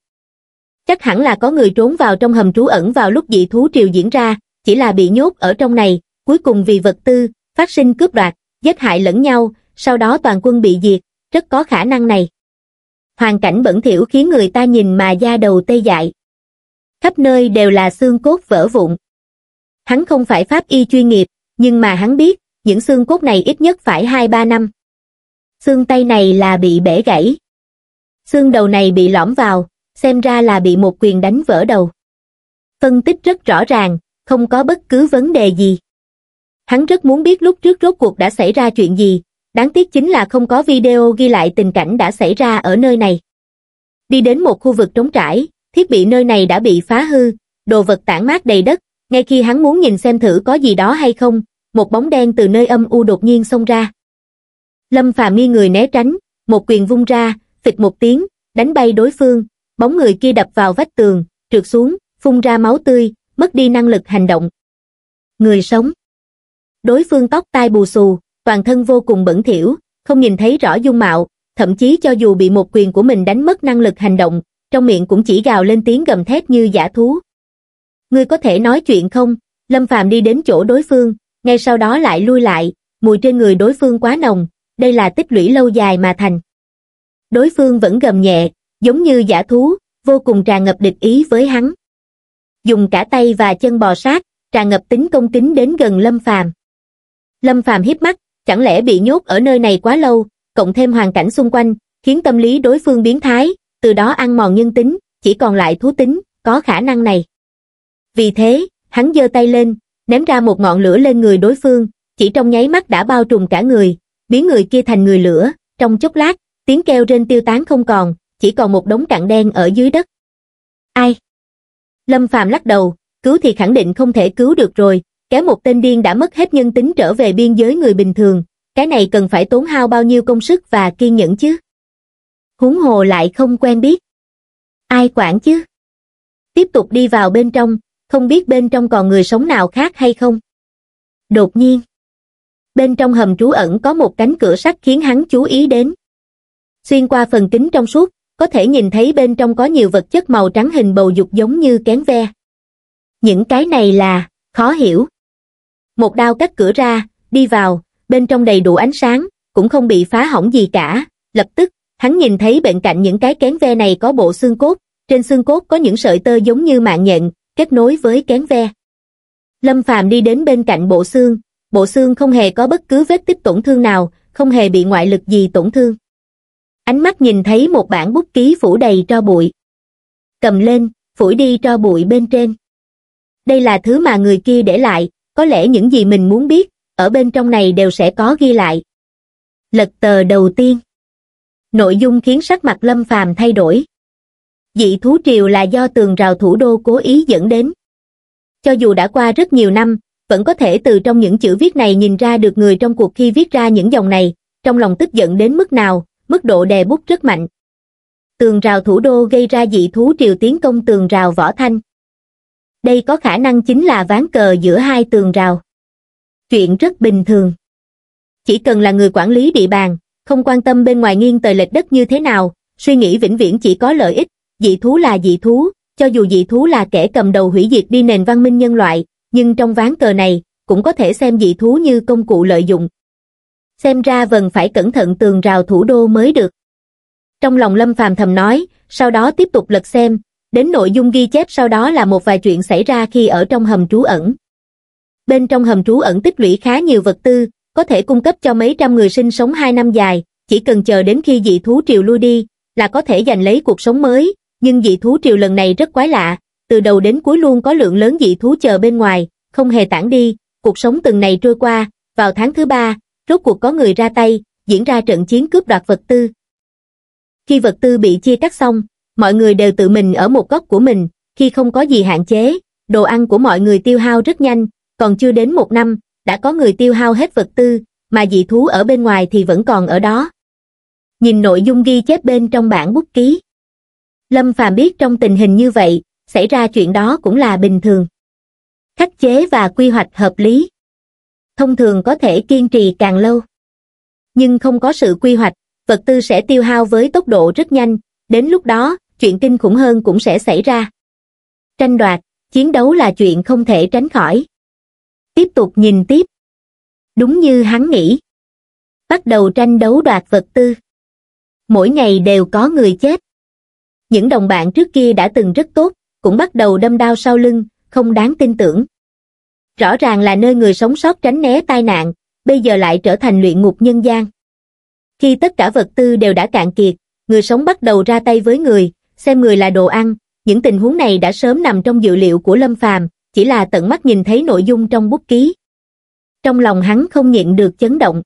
Chắc hẳn là có người trốn vào trong hầm trú ẩn vào lúc dị thú triều diễn ra, chỉ là bị nhốt ở trong này, cuối cùng vì vật tư, phát sinh cướp đoạt, giết hại lẫn nhau, sau đó toàn quân bị diệt, rất có khả năng này. Hoàn cảnh bẩn thỉu khiến người ta nhìn mà da đầu tê dại. Khắp nơi đều là xương cốt vỡ vụn. Hắn không phải pháp y chuyên nghiệp, nhưng mà hắn biết, những xương cốt này ít nhất phải 2-3 năm. Xương tay này là bị bể gãy. Xương đầu này bị lõm vào, xem ra là bị một quyền đánh vỡ đầu. Phân tích rất rõ ràng, không có bất cứ vấn đề gì. Hắn rất muốn biết lúc trước rốt cuộc đã xảy ra chuyện gì, đáng tiếc chính là không có video ghi lại tình cảnh đã xảy ra ở nơi này. Đi đến một khu vực trống trải, thiết bị nơi này đã bị phá hư, đồ vật tản mát đầy đất, ngay khi hắn muốn nhìn xem thử có gì đó hay không, một bóng đen từ nơi âm u đột nhiên xông ra. Lâm Phàm nghi người né tránh, một quyền vung ra, phịch một tiếng, đánh bay đối phương, bóng người kia đập vào vách tường, trượt xuống, phun ra máu tươi, mất đi năng lực hành động. Người sống. Đối phương tóc tai bù xù, toàn thân vô cùng bẩn thỉu, không nhìn thấy rõ dung mạo, thậm chí cho dù bị một quyền của mình đánh mất năng lực hành động, trong miệng cũng chỉ gào lên tiếng gầm thét như giả thú. Ngươi có thể nói chuyện không? Lâm Phàm đi đến chỗ đối phương, ngay sau đó lại lui lại, mùi trên người đối phương quá nồng, đây là tích lũy lâu dài mà thành. Đối phương vẫn gầm nhẹ, giống như giả thú, vô cùng tràn ngập địch ý với hắn. Dùng cả tay và chân bò sát, tràn ngập tính công kính đến gần Lâm Phàm. Lâm Phàm hiếp mắt, chẳng lẽ bị nhốt ở nơi này quá lâu, cộng thêm hoàn cảnh xung quanh, khiến tâm lý đối phương biến thái, từ đó ăn mòn nhân tính, chỉ còn lại thú tính, có khả năng này. Vì thế, hắn giơ tay lên, ném ra một ngọn lửa lên người đối phương, chỉ trong nháy mắt đã bao trùm cả người, biến người kia thành người lửa, trong chốc lát, tiếng kêu trên tiêu tán không còn, chỉ còn một đống cặn đen ở dưới đất. Ai? Lâm Phàm lắc đầu, cứu thì khẳng định không thể cứu được rồi, cái một tên điên đã mất hết nhân tính trở về biên giới người bình thường, cái này cần phải tốn hao bao nhiêu công sức và kiên nhẫn chứ? Húng hồ lại không quen biết. Ai quản chứ? Tiếp tục đi vào bên trong, không biết bên trong còn người sống nào khác hay không. Đột nhiên, bên trong hầm trú ẩn có một cánh cửa sắt khiến hắn chú ý đến. Xuyên qua phần kính trong suốt, có thể nhìn thấy bên trong có nhiều vật chất màu trắng hình bầu dục giống như kén ve. Những cái này là, khó hiểu. Một đao cắt cửa ra, đi vào, bên trong đầy đủ ánh sáng, cũng không bị phá hỏng gì cả. Lập tức, hắn nhìn thấy bên cạnh những cái kén ve này có bộ xương cốt, trên xương cốt có những sợi tơ giống như mạng nhện, kết nối với kén ve. Lâm Phàm đi đến bên cạnh bộ xương, bộ xương không hề có bất cứ vết tích tổn thương nào, không hề bị ngoại lực gì tổn thương. Ánh mắt nhìn thấy một bản bút ký phủ đầy tro bụi. Cầm lên, phủi đi tro bụi bên trên. Đây là thứ mà người kia để lại, có lẽ những gì mình muốn biết, ở bên trong này đều sẽ có ghi lại. Lật tờ đầu tiên. Nội dung khiến sắc mặt Lâm Phàm thay đổi dị thú triều là do tường rào thủ đô cố ý dẫn đến. Cho dù đã qua rất nhiều năm, vẫn có thể từ trong những chữ viết này nhìn ra được người trong cuộc khi viết ra những dòng này, trong lòng tức giận đến mức nào, mức độ đè bút rất mạnh. Tường rào thủ đô gây ra dị thú triều tiến công tường rào võ thanh. Đây có khả năng chính là ván cờ giữa hai tường rào. Chuyện rất bình thường. Chỉ cần là người quản lý địa bàn, không quan tâm bên ngoài nghiêng tời lệch đất như thế nào, suy nghĩ vĩnh viễn chỉ có lợi ích, dị thú là dị thú, cho dù dị thú là kẻ cầm đầu hủy diệt đi nền văn minh nhân loại, nhưng trong ván cờ này, cũng có thể xem dị thú như công cụ lợi dụng. Xem ra vẫn phải cẩn thận tường rào thủ đô mới được. Trong lòng Lâm Phàm thầm nói, sau đó tiếp tục lật xem, đến nội dung ghi chép sau đó là một vài chuyện xảy ra khi ở trong hầm trú ẩn. Bên trong hầm trú ẩn tích lũy khá nhiều vật tư, có thể cung cấp cho mấy trăm người sinh sống hai năm dài, chỉ cần chờ đến khi dị thú triều lui đi, là có thể giành lấy cuộc sống mới, nhưng dị thú triều lần này rất quái lạ, từ đầu đến cuối luôn có lượng lớn dị thú chờ bên ngoài, không hề tản đi, cuộc sống từng này trôi qua, vào tháng thứ ba, rốt cuộc có người ra tay, diễn ra trận chiến cướp đoạt vật tư. Khi vật tư bị chia cắt xong, mọi người đều tự mình ở một góc của mình, khi không có gì hạn chế, đồ ăn của mọi người tiêu hao rất nhanh, còn chưa đến một năm, đã có người tiêu hao hết vật tư, mà dị thú ở bên ngoài thì vẫn còn ở đó. Nhìn nội dung ghi chép bên trong bản bút ký. Lâm Phàm biết trong tình hình như vậy, xảy ra chuyện đó cũng là bình thường. Khắc chế và quy hoạch hợp lý. Thông thường có thể kiên trì càng lâu. Nhưng không có sự quy hoạch, vật tư sẽ tiêu hao với tốc độ rất nhanh, đến lúc đó, chuyện kinh khủng hơn cũng sẽ xảy ra. Tranh đoạt, chiến đấu là chuyện không thể tránh khỏi. Tiếp tục nhìn tiếp. Đúng như hắn nghĩ. Bắt đầu tranh đấu đoạt vật tư. Mỗi ngày đều có người chết những đồng bạn trước kia đã từng rất tốt, cũng bắt đầu đâm đau sau lưng, không đáng tin tưởng. Rõ ràng là nơi người sống sót tránh né tai nạn, bây giờ lại trở thành luyện ngục nhân gian. Khi tất cả vật tư đều đã cạn kiệt, người sống bắt đầu ra tay với người, xem người là đồ ăn, những tình huống này đã sớm nằm trong dự liệu của Lâm Phàm, chỉ là tận mắt nhìn thấy nội dung trong bút ký. Trong lòng hắn không nhịn được chấn động.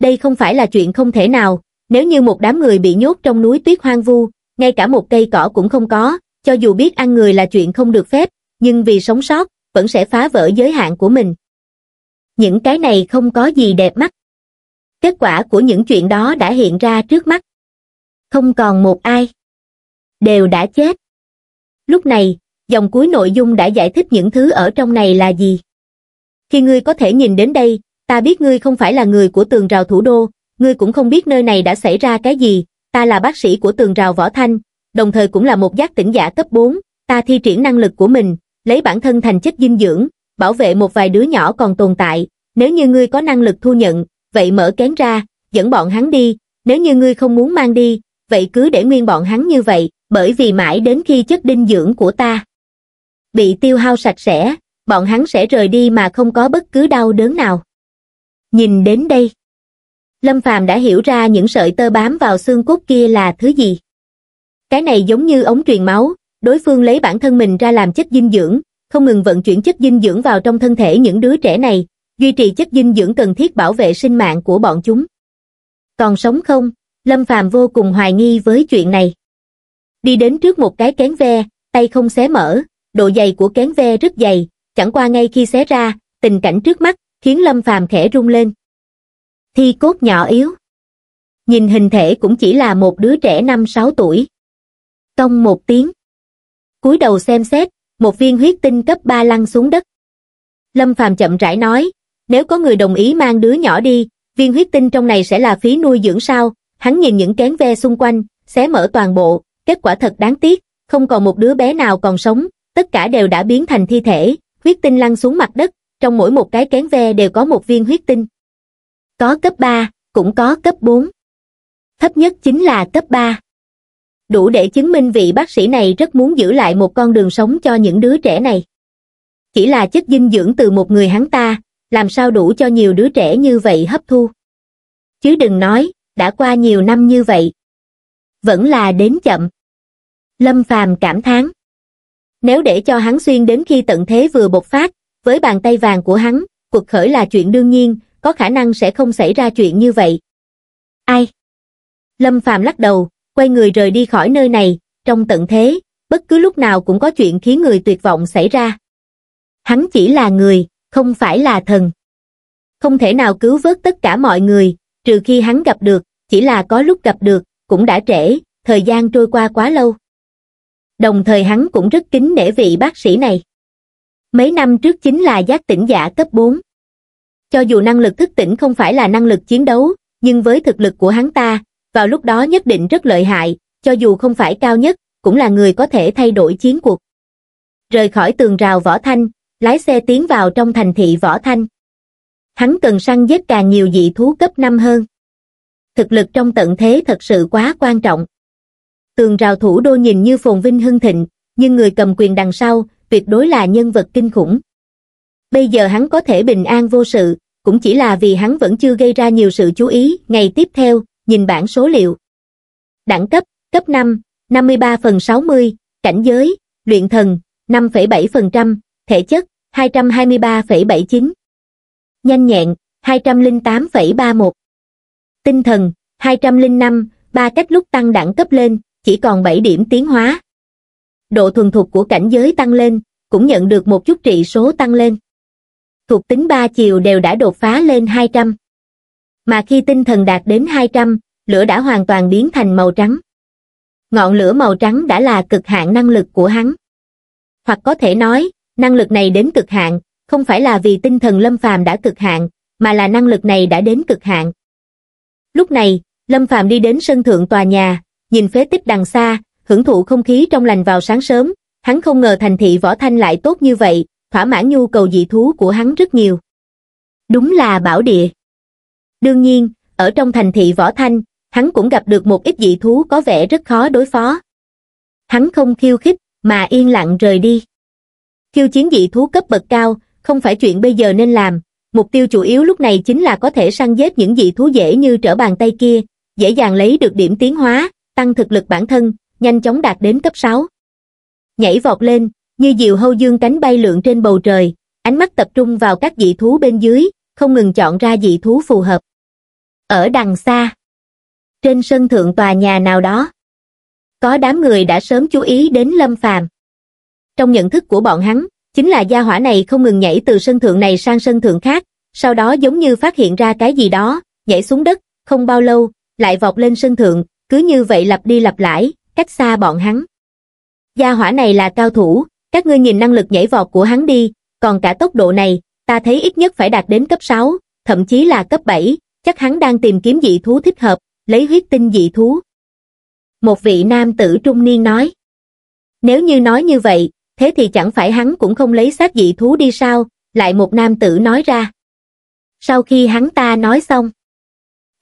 Đây không phải là chuyện không thể nào, nếu như một đám người bị nhốt trong núi tuyết hoang vu, ngay cả một cây cỏ cũng không có, cho dù biết ăn người là chuyện không được phép, nhưng vì sống sót, vẫn sẽ phá vỡ giới hạn của mình. Những cái này không có gì đẹp mắt. Kết quả của những chuyện đó đã hiện ra trước mắt. Không còn một ai. Đều đã chết. Lúc này, dòng cuối nội dung đã giải thích những thứ ở trong này là gì. Khi ngươi có thể nhìn đến đây, ta biết ngươi không phải là người của tường rào thủ đô, ngươi cũng không biết nơi này đã xảy ra cái gì, ta là bác sĩ của tường rào võ thanh, đồng thời cũng là một giác tỉnh giả cấp 4, ta thi triển năng lực của mình, lấy bản thân thành chất dinh dưỡng, bảo vệ một vài đứa nhỏ còn tồn tại, nếu như ngươi có năng lực thu nhận, vậy mở kén ra, dẫn bọn hắn đi, nếu như ngươi không muốn mang đi, vậy cứ để nguyên bọn hắn như vậy, bởi vì mãi đến khi chất dinh dưỡng của ta bị tiêu hao sạch sẽ, bọn hắn sẽ rời đi mà không có bất cứ đau đớn nào. Nhìn đến đây Lâm Phàm đã hiểu ra những sợi tơ bám vào xương cốt kia là thứ gì. Cái này giống như ống truyền máu, đối phương lấy bản thân mình ra làm chất dinh dưỡng, không ngừng vận chuyển chất dinh dưỡng vào trong thân thể những đứa trẻ này, duy trì chất dinh dưỡng cần thiết bảo vệ sinh mạng của bọn chúng. Còn sống không? Lâm Phàm vô cùng hoài nghi với chuyện này. Đi đến trước một cái kén ve, tay không xé mở, độ dày của kén ve rất dày, chẳng qua ngay khi xé ra, tình cảnh trước mắt khiến Lâm Phàm khẽ rung lên thi cốt nhỏ yếu. Nhìn hình thể cũng chỉ là một đứa trẻ 5-6 tuổi. Tông một tiếng. cúi đầu xem xét, một viên huyết tinh cấp 3 lăn xuống đất. Lâm Phàm chậm rãi nói, nếu có người đồng ý mang đứa nhỏ đi, viên huyết tinh trong này sẽ là phí nuôi dưỡng sao, hắn nhìn những kén ve xung quanh, xé mở toàn bộ, kết quả thật đáng tiếc, không còn một đứa bé nào còn sống, tất cả đều đã biến thành thi thể, huyết tinh lăn xuống mặt đất, trong mỗi một cái kén ve đều có một viên huyết tinh có cấp 3, cũng có cấp 4. Thấp nhất chính là cấp 3. Đủ để chứng minh vị bác sĩ này rất muốn giữ lại một con đường sống cho những đứa trẻ này. Chỉ là chất dinh dưỡng từ một người hắn ta, làm sao đủ cho nhiều đứa trẻ như vậy hấp thu. Chứ đừng nói, đã qua nhiều năm như vậy. Vẫn là đến chậm. Lâm Phàm cảm thán. Nếu để cho hắn xuyên đến khi tận thế vừa bộc phát, với bàn tay vàng của hắn, cuộc khởi là chuyện đương nhiên, có khả năng sẽ không xảy ra chuyện như vậy. Ai? Lâm Phàm lắc đầu, quay người rời đi khỏi nơi này, trong tận thế, bất cứ lúc nào cũng có chuyện khiến người tuyệt vọng xảy ra. Hắn chỉ là người, không phải là thần. Không thể nào cứu vớt tất cả mọi người, trừ khi hắn gặp được, chỉ là có lúc gặp được, cũng đã trễ, thời gian trôi qua quá lâu. Đồng thời hắn cũng rất kính nể vị bác sĩ này. Mấy năm trước chính là giác tỉnh giả cấp 4 cho dù năng lực thức tỉnh không phải là năng lực chiến đấu, nhưng với thực lực của hắn ta, vào lúc đó nhất định rất lợi hại, cho dù không phải cao nhất, cũng là người có thể thay đổi chiến cuộc. Rời khỏi tường rào Võ Thanh, lái xe tiến vào trong thành thị Võ Thanh. Hắn cần săn giết càng nhiều dị thú cấp 5 hơn. Thực lực trong tận thế thật sự quá quan trọng. Tường rào thủ đô nhìn như phồn vinh hưng thịnh, nhưng người cầm quyền đằng sau, tuyệt đối là nhân vật kinh khủng. Bây giờ hắn có thể bình an vô sự, cũng chỉ là vì hắn vẫn chưa gây ra nhiều sự chú ý. Ngày tiếp theo, nhìn bảng số liệu. Đẳng cấp, cấp 5, 53 phần 60, cảnh giới, luyện thần, 5,7%, thể chất, 223,79, nhanh nhẹn, 208,31, tinh thần, 205, ba cách lúc tăng đẳng cấp lên, chỉ còn 7 điểm tiến hóa. Độ thuần thục của cảnh giới tăng lên, cũng nhận được một chút trị số tăng lên thuộc tính ba chiều đều đã đột phá lên 200. Mà khi tinh thần đạt đến 200, lửa đã hoàn toàn biến thành màu trắng. Ngọn lửa màu trắng đã là cực hạn năng lực của hắn. Hoặc có thể nói, năng lực này đến cực hạn, không phải là vì tinh thần Lâm Phàm đã cực hạn, mà là năng lực này đã đến cực hạn. Lúc này, Lâm Phàm đi đến sân thượng tòa nhà, nhìn phế tích đằng xa, hưởng thụ không khí trong lành vào sáng sớm, hắn không ngờ thành thị Võ Thanh lại tốt như vậy, thỏa mãn nhu cầu dị thú của hắn rất nhiều. Đúng là bảo địa. Đương nhiên, ở trong thành thị Võ Thanh, hắn cũng gặp được một ít dị thú có vẻ rất khó đối phó. Hắn không khiêu khích, mà yên lặng rời đi. Khiêu chiến dị thú cấp bậc cao, không phải chuyện bây giờ nên làm, mục tiêu chủ yếu lúc này chính là có thể săn giết những dị thú dễ như trở bàn tay kia, dễ dàng lấy được điểm tiến hóa, tăng thực lực bản thân, nhanh chóng đạt đến cấp 6. Nhảy vọt lên, như diều hâu dương cánh bay lượn trên bầu trời ánh mắt tập trung vào các dị thú bên dưới không ngừng chọn ra dị thú phù hợp ở đằng xa trên sân thượng tòa nhà nào đó có đám người đã sớm chú ý đến lâm phàm trong nhận thức của bọn hắn chính là gia hỏa này không ngừng nhảy từ sân thượng này sang sân thượng khác sau đó giống như phát hiện ra cái gì đó nhảy xuống đất không bao lâu lại vọt lên sân thượng cứ như vậy lặp đi lặp lại cách xa bọn hắn gia hỏa này là cao thủ các ngươi nhìn năng lực nhảy vọt của hắn đi còn cả tốc độ này ta thấy ít nhất phải đạt đến cấp sáu thậm chí là cấp bảy chắc hắn đang tìm kiếm dị thú thích hợp lấy huyết tinh dị thú một vị nam tử trung niên nói nếu như nói như vậy thế thì chẳng phải hắn cũng không lấy xác dị thú đi sao lại một nam tử nói ra sau khi hắn ta nói xong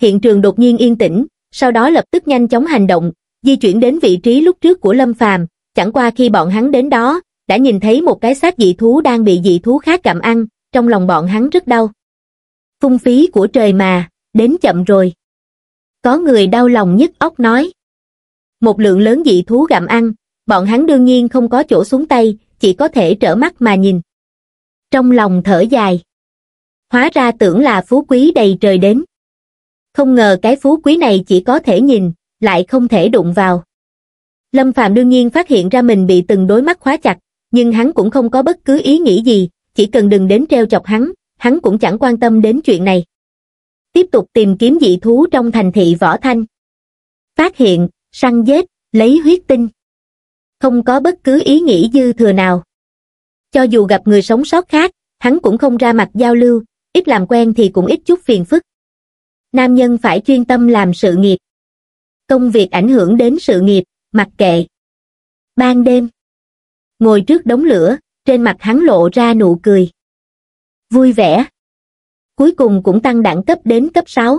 hiện trường đột nhiên yên tĩnh sau đó lập tức nhanh chóng hành động di chuyển đến vị trí lúc trước của lâm phàm chẳng qua khi bọn hắn đến đó đã nhìn thấy một cái xác dị thú đang bị dị thú khác gặm ăn, trong lòng bọn hắn rất đau. Phung phí của trời mà, đến chậm rồi. Có người đau lòng nhất óc nói. Một lượng lớn dị thú gặm ăn, bọn hắn đương nhiên không có chỗ xuống tay, chỉ có thể trở mắt mà nhìn. Trong lòng thở dài. Hóa ra tưởng là phú quý đầy trời đến. Không ngờ cái phú quý này chỉ có thể nhìn, lại không thể đụng vào. Lâm Phạm đương nhiên phát hiện ra mình bị từng đối mắt khóa chặt, nhưng hắn cũng không có bất cứ ý nghĩ gì, chỉ cần đừng đến treo chọc hắn, hắn cũng chẳng quan tâm đến chuyện này. Tiếp tục tìm kiếm dị thú trong thành thị Võ Thanh. Phát hiện, săn giết, lấy huyết tinh. Không có bất cứ ý nghĩ dư thừa nào. Cho dù gặp người sống sót khác, hắn cũng không ra mặt giao lưu, ít làm quen thì cũng ít chút phiền phức. Nam nhân phải chuyên tâm làm sự nghiệp. Công việc ảnh hưởng đến sự nghiệp, mặc kệ. Ban đêm ngồi trước đống lửa, trên mặt hắn lộ ra nụ cười. Vui vẻ. Cuối cùng cũng tăng đẳng cấp đến cấp 6.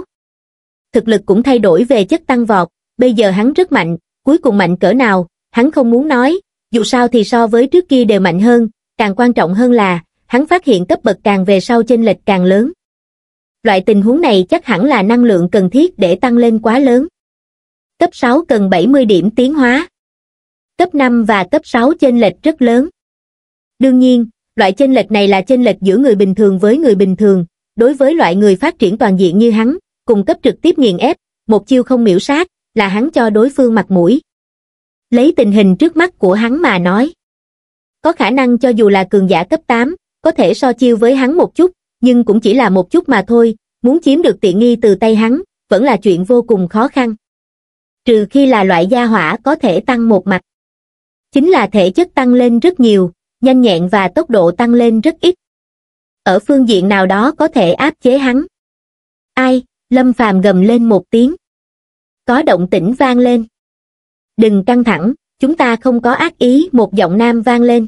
Thực lực cũng thay đổi về chất tăng vọt, bây giờ hắn rất mạnh, cuối cùng mạnh cỡ nào, hắn không muốn nói, dù sao thì so với trước kia đều mạnh hơn, càng quan trọng hơn là, hắn phát hiện cấp bậc càng về sau chênh lệch càng lớn. Loại tình huống này chắc hẳn là năng lượng cần thiết để tăng lên quá lớn. Cấp 6 cần 70 điểm tiến hóa cấp 5 và cấp 6 chênh lệch rất lớn. Đương nhiên, loại chênh lệch này là chênh lệch giữa người bình thường với người bình thường, đối với loại người phát triển toàn diện như hắn, cùng cấp trực tiếp nghiền ép, một chiêu không miểu sát, là hắn cho đối phương mặt mũi. Lấy tình hình trước mắt của hắn mà nói. Có khả năng cho dù là cường giả cấp 8, có thể so chiêu với hắn một chút, nhưng cũng chỉ là một chút mà thôi, muốn chiếm được tiện nghi từ tay hắn, vẫn là chuyện vô cùng khó khăn. Trừ khi là loại gia hỏa có thể tăng một mặt chính là thể chất tăng lên rất nhiều, nhanh nhẹn và tốc độ tăng lên rất ít. Ở phương diện nào đó có thể áp chế hắn. Ai, Lâm Phàm gầm lên một tiếng. Có động tĩnh vang lên. Đừng căng thẳng, chúng ta không có ác ý một giọng nam vang lên.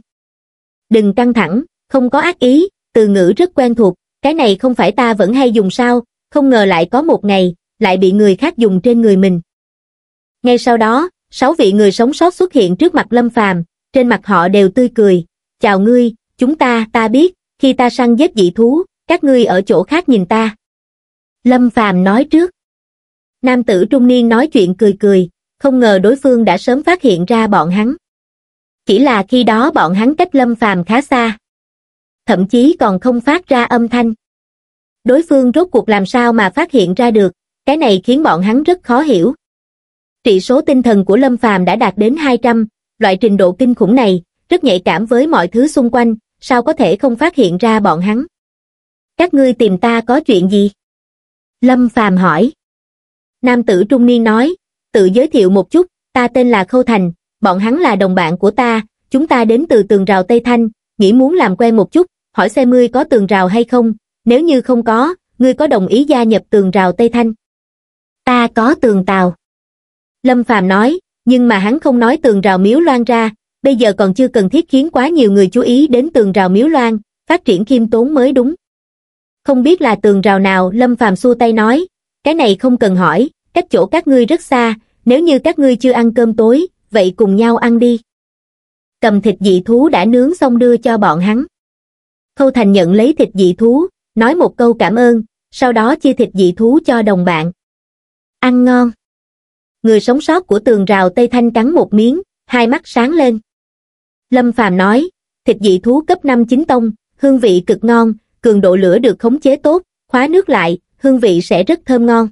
Đừng căng thẳng, không có ác ý, từ ngữ rất quen thuộc, cái này không phải ta vẫn hay dùng sao, không ngờ lại có một ngày, lại bị người khác dùng trên người mình. Ngay sau đó, sáu vị người sống sót xuất hiện trước mặt Lâm Phàm, trên mặt họ đều tươi cười. Chào ngươi, chúng ta, ta biết, khi ta săn giết dị thú, các ngươi ở chỗ khác nhìn ta. Lâm Phàm nói trước. Nam tử trung niên nói chuyện cười cười, không ngờ đối phương đã sớm phát hiện ra bọn hắn. Chỉ là khi đó bọn hắn cách Lâm Phàm khá xa. Thậm chí còn không phát ra âm thanh. Đối phương rốt cuộc làm sao mà phát hiện ra được, cái này khiến bọn hắn rất khó hiểu. Trị số tinh thần của Lâm Phàm đã đạt đến 200, loại trình độ kinh khủng này, rất nhạy cảm với mọi thứ xung quanh, sao có thể không phát hiện ra bọn hắn. Các ngươi tìm ta có chuyện gì? Lâm Phàm hỏi. Nam tử trung niên nói, tự giới thiệu một chút, ta tên là Khâu Thành, bọn hắn là đồng bạn của ta, chúng ta đến từ tường rào Tây Thanh, nghĩ muốn làm quen một chút, hỏi xe ngươi có tường rào hay không, nếu như không có, ngươi có đồng ý gia nhập tường rào Tây Thanh? Ta có tường tàu. Lâm Phàm nói, nhưng mà hắn không nói tường rào miếu loan ra, bây giờ còn chưa cần thiết khiến quá nhiều người chú ý đến tường rào miếu loan, phát triển kim tốn mới đúng. Không biết là tường rào nào, Lâm Phàm xua tay nói, cái này không cần hỏi, cách chỗ các ngươi rất xa, nếu như các ngươi chưa ăn cơm tối, vậy cùng nhau ăn đi. Cầm thịt dị thú đã nướng xong đưa cho bọn hắn. Khâu Thành nhận lấy thịt dị thú, nói một câu cảm ơn, sau đó chia thịt dị thú cho đồng bạn. Ăn ngon người sống sót của tường rào Tây Thanh cắn một miếng, hai mắt sáng lên. Lâm Phàm nói, thịt dị thú cấp 5 chính tông, hương vị cực ngon, cường độ lửa được khống chế tốt, khóa nước lại, hương vị sẽ rất thơm ngon.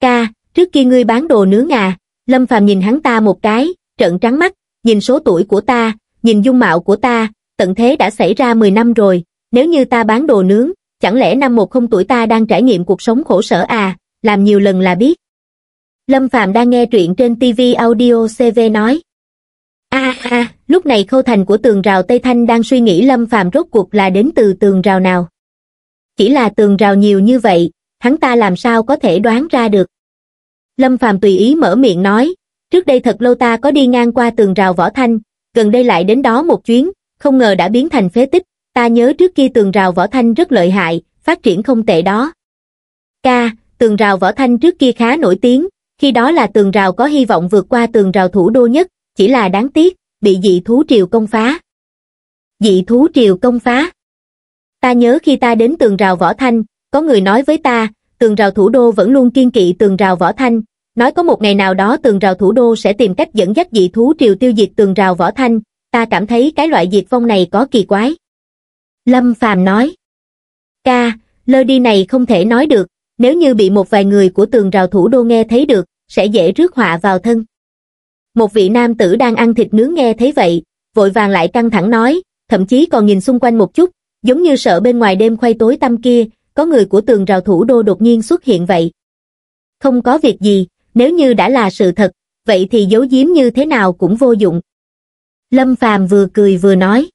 Ca, trước khi ngươi bán đồ nướng à, Lâm Phàm nhìn hắn ta một cái, trợn trắng mắt, nhìn số tuổi của ta, nhìn dung mạo của ta, tận thế đã xảy ra 10 năm rồi, nếu như ta bán đồ nướng, chẳng lẽ năm một không tuổi ta đang trải nghiệm cuộc sống khổ sở à, làm nhiều lần là biết. Lâm Phạm đang nghe truyện trên TV Audio CV nói. a a lúc này khâu thành của tường rào Tây Thanh đang suy nghĩ Lâm Phạm rốt cuộc là đến từ tường rào nào. Chỉ là tường rào nhiều như vậy, hắn ta làm sao có thể đoán ra được. Lâm Phạm tùy ý mở miệng nói, trước đây thật lâu ta có đi ngang qua tường rào Võ Thanh, gần đây lại đến đó một chuyến, không ngờ đã biến thành phế tích, ta nhớ trước kia tường rào Võ Thanh rất lợi hại, phát triển không tệ đó. Ca, tường rào Võ Thanh trước kia khá nổi tiếng, khi đó là tường rào có hy vọng vượt qua tường rào thủ đô nhất chỉ là đáng tiếc bị dị thú triều công phá dị thú triều công phá ta nhớ khi ta đến tường rào võ thanh có người nói với ta tường rào thủ đô vẫn luôn kiên kỵ tường rào võ thanh nói có một ngày nào đó tường rào thủ đô sẽ tìm cách dẫn dắt dị thú triều tiêu diệt tường rào võ thanh ta cảm thấy cái loại diệt vong này có kỳ quái lâm phàm nói ca lơ đi này không thể nói được nếu như bị một vài người của tường rào thủ đô nghe thấy được sẽ dễ rước họa vào thân một vị nam tử đang ăn thịt nướng nghe thấy vậy vội vàng lại căng thẳng nói thậm chí còn nhìn xung quanh một chút giống như sợ bên ngoài đêm khuya tối tăm kia có người của tường rào thủ đô đột nhiên xuất hiện vậy không có việc gì nếu như đã là sự thật vậy thì giấu giếm như thế nào cũng vô dụng lâm phàm vừa cười vừa nói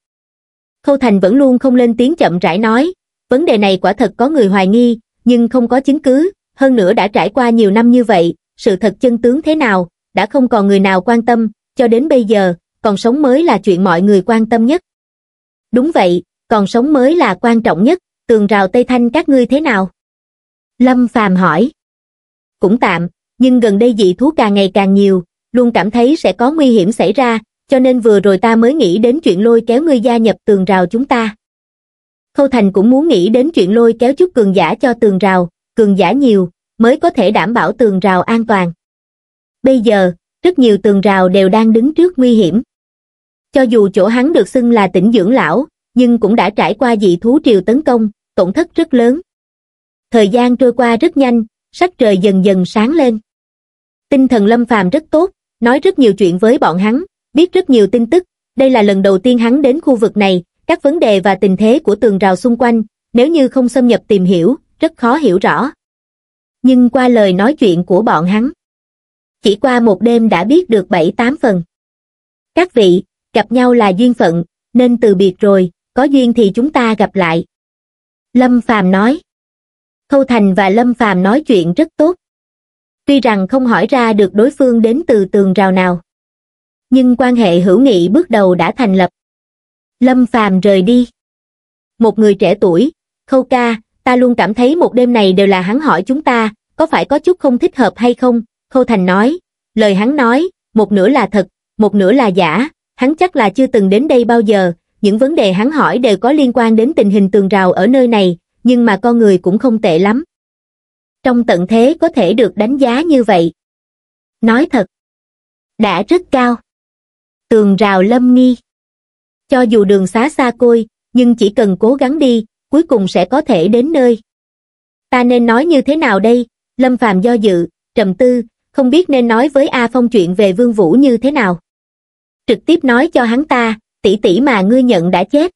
khâu thành vẫn luôn không lên tiếng chậm rãi nói vấn đề này quả thật có người hoài nghi nhưng không có chứng cứ hơn nữa đã trải qua nhiều năm như vậy sự thật chân tướng thế nào, đã không còn người nào quan tâm, cho đến bây giờ, còn sống mới là chuyện mọi người quan tâm nhất. Đúng vậy, còn sống mới là quan trọng nhất, tường rào Tây Thanh các ngươi thế nào? Lâm Phàm hỏi. Cũng tạm, nhưng gần đây dị thú càng ngày càng nhiều, luôn cảm thấy sẽ có nguy hiểm xảy ra, cho nên vừa rồi ta mới nghĩ đến chuyện lôi kéo ngươi gia nhập tường rào chúng ta. Khâu Thành cũng muốn nghĩ đến chuyện lôi kéo chút cường giả cho tường rào, cường giả nhiều, mới có thể đảm bảo tường rào an toàn. Bây giờ, rất nhiều tường rào đều đang đứng trước nguy hiểm. Cho dù chỗ hắn được xưng là tỉnh dưỡng lão, nhưng cũng đã trải qua dị thú triều tấn công, tổn thất rất lớn. Thời gian trôi qua rất nhanh, sắc trời dần dần sáng lên. Tinh thần Lâm Phàm rất tốt, nói rất nhiều chuyện với bọn hắn, biết rất nhiều tin tức, đây là lần đầu tiên hắn đến khu vực này, các vấn đề và tình thế của tường rào xung quanh, nếu như không xâm nhập tìm hiểu, rất khó hiểu rõ nhưng qua lời nói chuyện của bọn hắn chỉ qua một đêm đã biết được bảy tám phần các vị gặp nhau là duyên phận nên từ biệt rồi có duyên thì chúng ta gặp lại lâm phàm nói khâu thành và lâm phàm nói chuyện rất tốt tuy rằng không hỏi ra được đối phương đến từ tường rào nào nhưng quan hệ hữu nghị bước đầu đã thành lập lâm phàm rời đi một người trẻ tuổi khâu ca ta luôn cảm thấy một đêm này đều là hắn hỏi chúng ta, có phải có chút không thích hợp hay không, Khâu Thành nói, lời hắn nói, một nửa là thật, một nửa là giả, hắn chắc là chưa từng đến đây bao giờ, những vấn đề hắn hỏi đều có liên quan đến tình hình tường rào ở nơi này, nhưng mà con người cũng không tệ lắm. Trong tận thế có thể được đánh giá như vậy. Nói thật, đã rất cao. Tường rào lâm nghi. Cho dù đường xá xa côi, nhưng chỉ cần cố gắng đi, cuối cùng sẽ có thể đến nơi. Ta nên nói như thế nào đây? Lâm Phàm do dự, trầm tư, không biết nên nói với A Phong chuyện về Vương Vũ như thế nào. Trực tiếp nói cho hắn ta, tỷ tỷ mà ngươi nhận đã chết.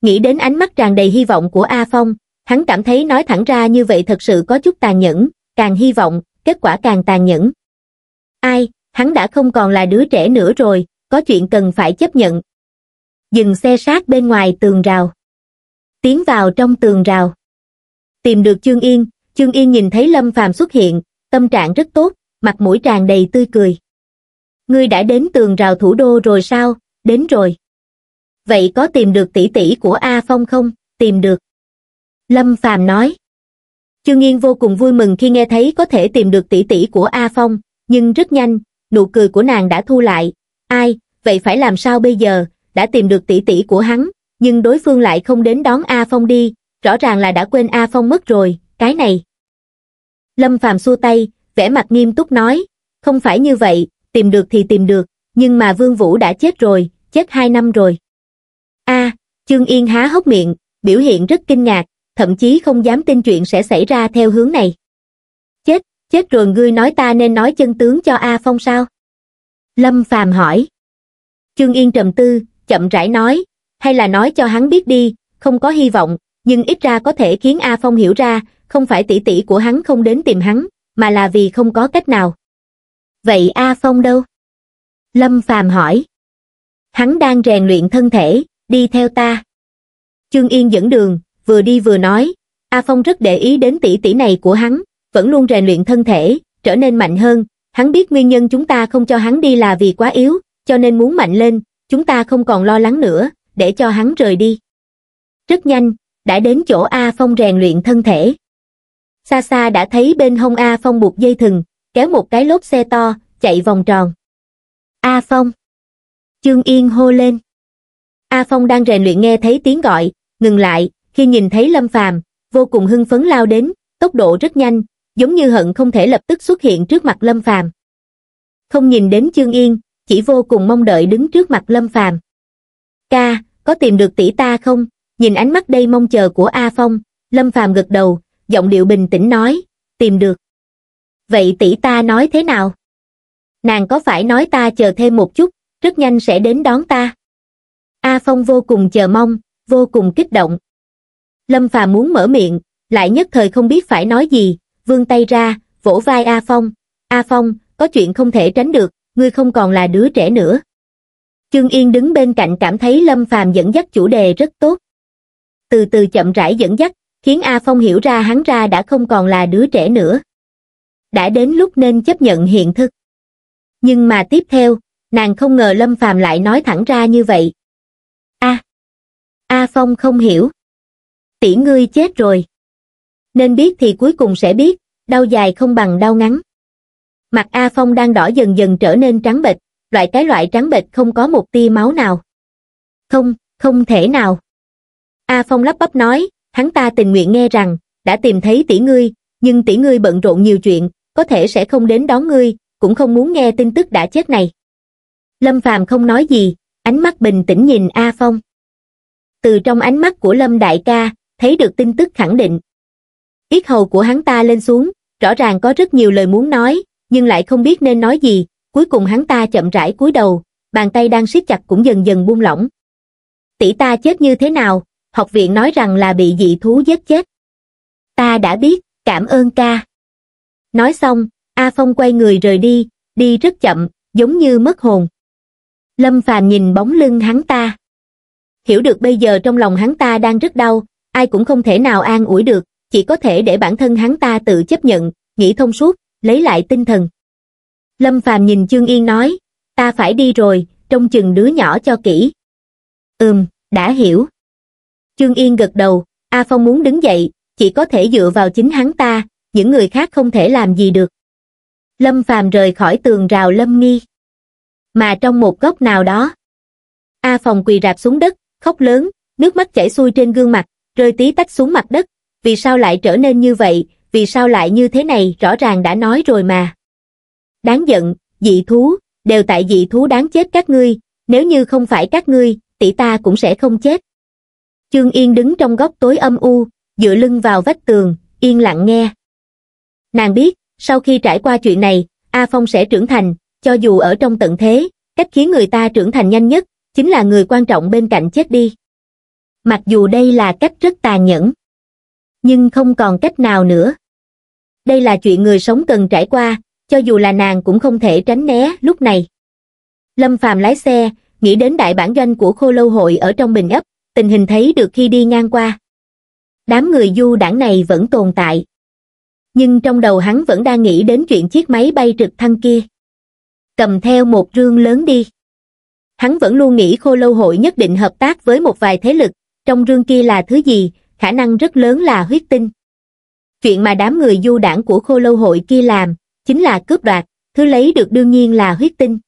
Nghĩ đến ánh mắt tràn đầy hy vọng của A Phong, hắn cảm thấy nói thẳng ra như vậy thật sự có chút tàn nhẫn, càng hy vọng, kết quả càng tàn nhẫn. Ai, hắn đã không còn là đứa trẻ nữa rồi, có chuyện cần phải chấp nhận. Dừng xe sát bên ngoài tường rào tiến vào trong tường rào. Tìm được trương Yên, trương Yên nhìn thấy Lâm Phàm xuất hiện, tâm trạng rất tốt, mặt mũi tràn đầy tươi cười. Ngươi đã đến tường rào thủ đô rồi sao? Đến rồi. Vậy có tìm được tỷ tỷ của A Phong không? Tìm được. Lâm Phàm nói. trương Yên vô cùng vui mừng khi nghe thấy có thể tìm được tỷ tỷ của A Phong, nhưng rất nhanh, nụ cười của nàng đã thu lại. Ai, vậy phải làm sao bây giờ, đã tìm được tỷ tỷ của hắn, nhưng đối phương lại không đến đón A Phong đi, rõ ràng là đã quên A Phong mất rồi, cái này. Lâm Phàm xua tay, vẻ mặt nghiêm túc nói, không phải như vậy, tìm được thì tìm được, nhưng mà Vương Vũ đã chết rồi, chết hai năm rồi. A, à, Trương Yên há hốc miệng, biểu hiện rất kinh ngạc, thậm chí không dám tin chuyện sẽ xảy ra theo hướng này. Chết, chết rồi ngươi nói ta nên nói chân tướng cho A Phong sao? Lâm Phàm hỏi. Trương Yên trầm tư, chậm rãi nói, hay là nói cho hắn biết đi, không có hy vọng, nhưng ít ra có thể khiến A Phong hiểu ra, không phải tỷ tỷ của hắn không đến tìm hắn, mà là vì không có cách nào. Vậy A Phong đâu? Lâm Phàm hỏi. Hắn đang rèn luyện thân thể, đi theo ta. Trương Yên dẫn đường, vừa đi vừa nói, A Phong rất để ý đến tỷ tỷ này của hắn, vẫn luôn rèn luyện thân thể, trở nên mạnh hơn. Hắn biết nguyên nhân chúng ta không cho hắn đi là vì quá yếu, cho nên muốn mạnh lên, chúng ta không còn lo lắng nữa, để cho hắn rời đi rất nhanh đã đến chỗ a phong rèn luyện thân thể xa xa đã thấy bên hông a phong buộc dây thừng kéo một cái lốp xe to chạy vòng tròn a phong Trương yên hô lên a phong đang rèn luyện nghe thấy tiếng gọi ngừng lại khi nhìn thấy lâm phàm vô cùng hưng phấn lao đến tốc độ rất nhanh giống như hận không thể lập tức xuất hiện trước mặt lâm phàm không nhìn đến Trương yên chỉ vô cùng mong đợi đứng trước mặt lâm phàm ca có tìm được tỷ ta không nhìn ánh mắt đây mong chờ của a phong lâm phàm gật đầu giọng điệu bình tĩnh nói tìm được vậy tỷ ta nói thế nào nàng có phải nói ta chờ thêm một chút rất nhanh sẽ đến đón ta a phong vô cùng chờ mong vô cùng kích động lâm phàm muốn mở miệng lại nhất thời không biết phải nói gì vươn tay ra vỗ vai a phong a phong có chuyện không thể tránh được ngươi không còn là đứa trẻ nữa Chương Yên đứng bên cạnh cảm thấy Lâm Phàm dẫn dắt chủ đề rất tốt. Từ từ chậm rãi dẫn dắt, khiến A Phong hiểu ra hắn ra đã không còn là đứa trẻ nữa. Đã đến lúc nên chấp nhận hiện thực. Nhưng mà tiếp theo, nàng không ngờ Lâm Phàm lại nói thẳng ra như vậy. A. A Phong không hiểu. Tỷ ngươi chết rồi. Nên biết thì cuối cùng sẽ biết, đau dài không bằng đau ngắn. Mặt A Phong đang đỏ dần dần trở nên trắng bệch, loại cái loại trắng bệch không có một tia máu nào. Không, không thể nào. A Phong lắp bắp nói, hắn ta tình nguyện nghe rằng, đã tìm thấy tỷ ngươi, nhưng tỷ ngươi bận rộn nhiều chuyện, có thể sẽ không đến đón ngươi, cũng không muốn nghe tin tức đã chết này. Lâm Phàm không nói gì, ánh mắt bình tĩnh nhìn A Phong. Từ trong ánh mắt của Lâm Đại ca, thấy được tin tức khẳng định. Yết hầu của hắn ta lên xuống, rõ ràng có rất nhiều lời muốn nói, nhưng lại không biết nên nói gì, cuối cùng hắn ta chậm rãi cúi đầu, bàn tay đang siết chặt cũng dần dần buông lỏng. Tỷ ta chết như thế nào, học viện nói rằng là bị dị thú giết chết. Ta đã biết, cảm ơn ca. Nói xong, A Phong quay người rời đi, đi rất chậm, giống như mất hồn. Lâm Phàm nhìn bóng lưng hắn ta. Hiểu được bây giờ trong lòng hắn ta đang rất đau, ai cũng không thể nào an ủi được, chỉ có thể để bản thân hắn ta tự chấp nhận, nghĩ thông suốt, lấy lại tinh thần. Lâm Phàm nhìn Chương Yên nói, ta phải đi rồi, trông chừng đứa nhỏ cho kỹ. Ừm, đã hiểu. Chương Yên gật đầu, A Phong muốn đứng dậy, chỉ có thể dựa vào chính hắn ta, những người khác không thể làm gì được. Lâm Phàm rời khỏi tường rào Lâm Nghi. Mà trong một góc nào đó, A Phong quỳ rạp xuống đất, khóc lớn, nước mắt chảy xuôi trên gương mặt, rơi tí tách xuống mặt đất. Vì sao lại trở nên như vậy, vì sao lại như thế này rõ ràng đã nói rồi mà đáng giận, dị thú, đều tại dị thú đáng chết các ngươi, nếu như không phải các ngươi, tỷ ta cũng sẽ không chết. trương Yên đứng trong góc tối âm u, dựa lưng vào vách tường, yên lặng nghe. Nàng biết, sau khi trải qua chuyện này, A Phong sẽ trưởng thành, cho dù ở trong tận thế, cách khiến người ta trưởng thành nhanh nhất, chính là người quan trọng bên cạnh chết đi. Mặc dù đây là cách rất tàn nhẫn, nhưng không còn cách nào nữa. Đây là chuyện người sống cần trải qua, cho dù là nàng cũng không thể tránh né lúc này. Lâm Phàm lái xe, nghĩ đến đại bản doanh của khô lâu hội ở trong bình ấp, tình hình thấy được khi đi ngang qua. Đám người du đảng này vẫn tồn tại. Nhưng trong đầu hắn vẫn đang nghĩ đến chuyện chiếc máy bay trực thăng kia. Cầm theo một rương lớn đi. Hắn vẫn luôn nghĩ khô lâu hội nhất định hợp tác với một vài thế lực, trong rương kia là thứ gì, khả năng rất lớn là huyết tinh. Chuyện mà đám người du đảng của khô lâu hội kia làm, chính là cướp đoạt, thứ lấy được đương nhiên là huyết tinh.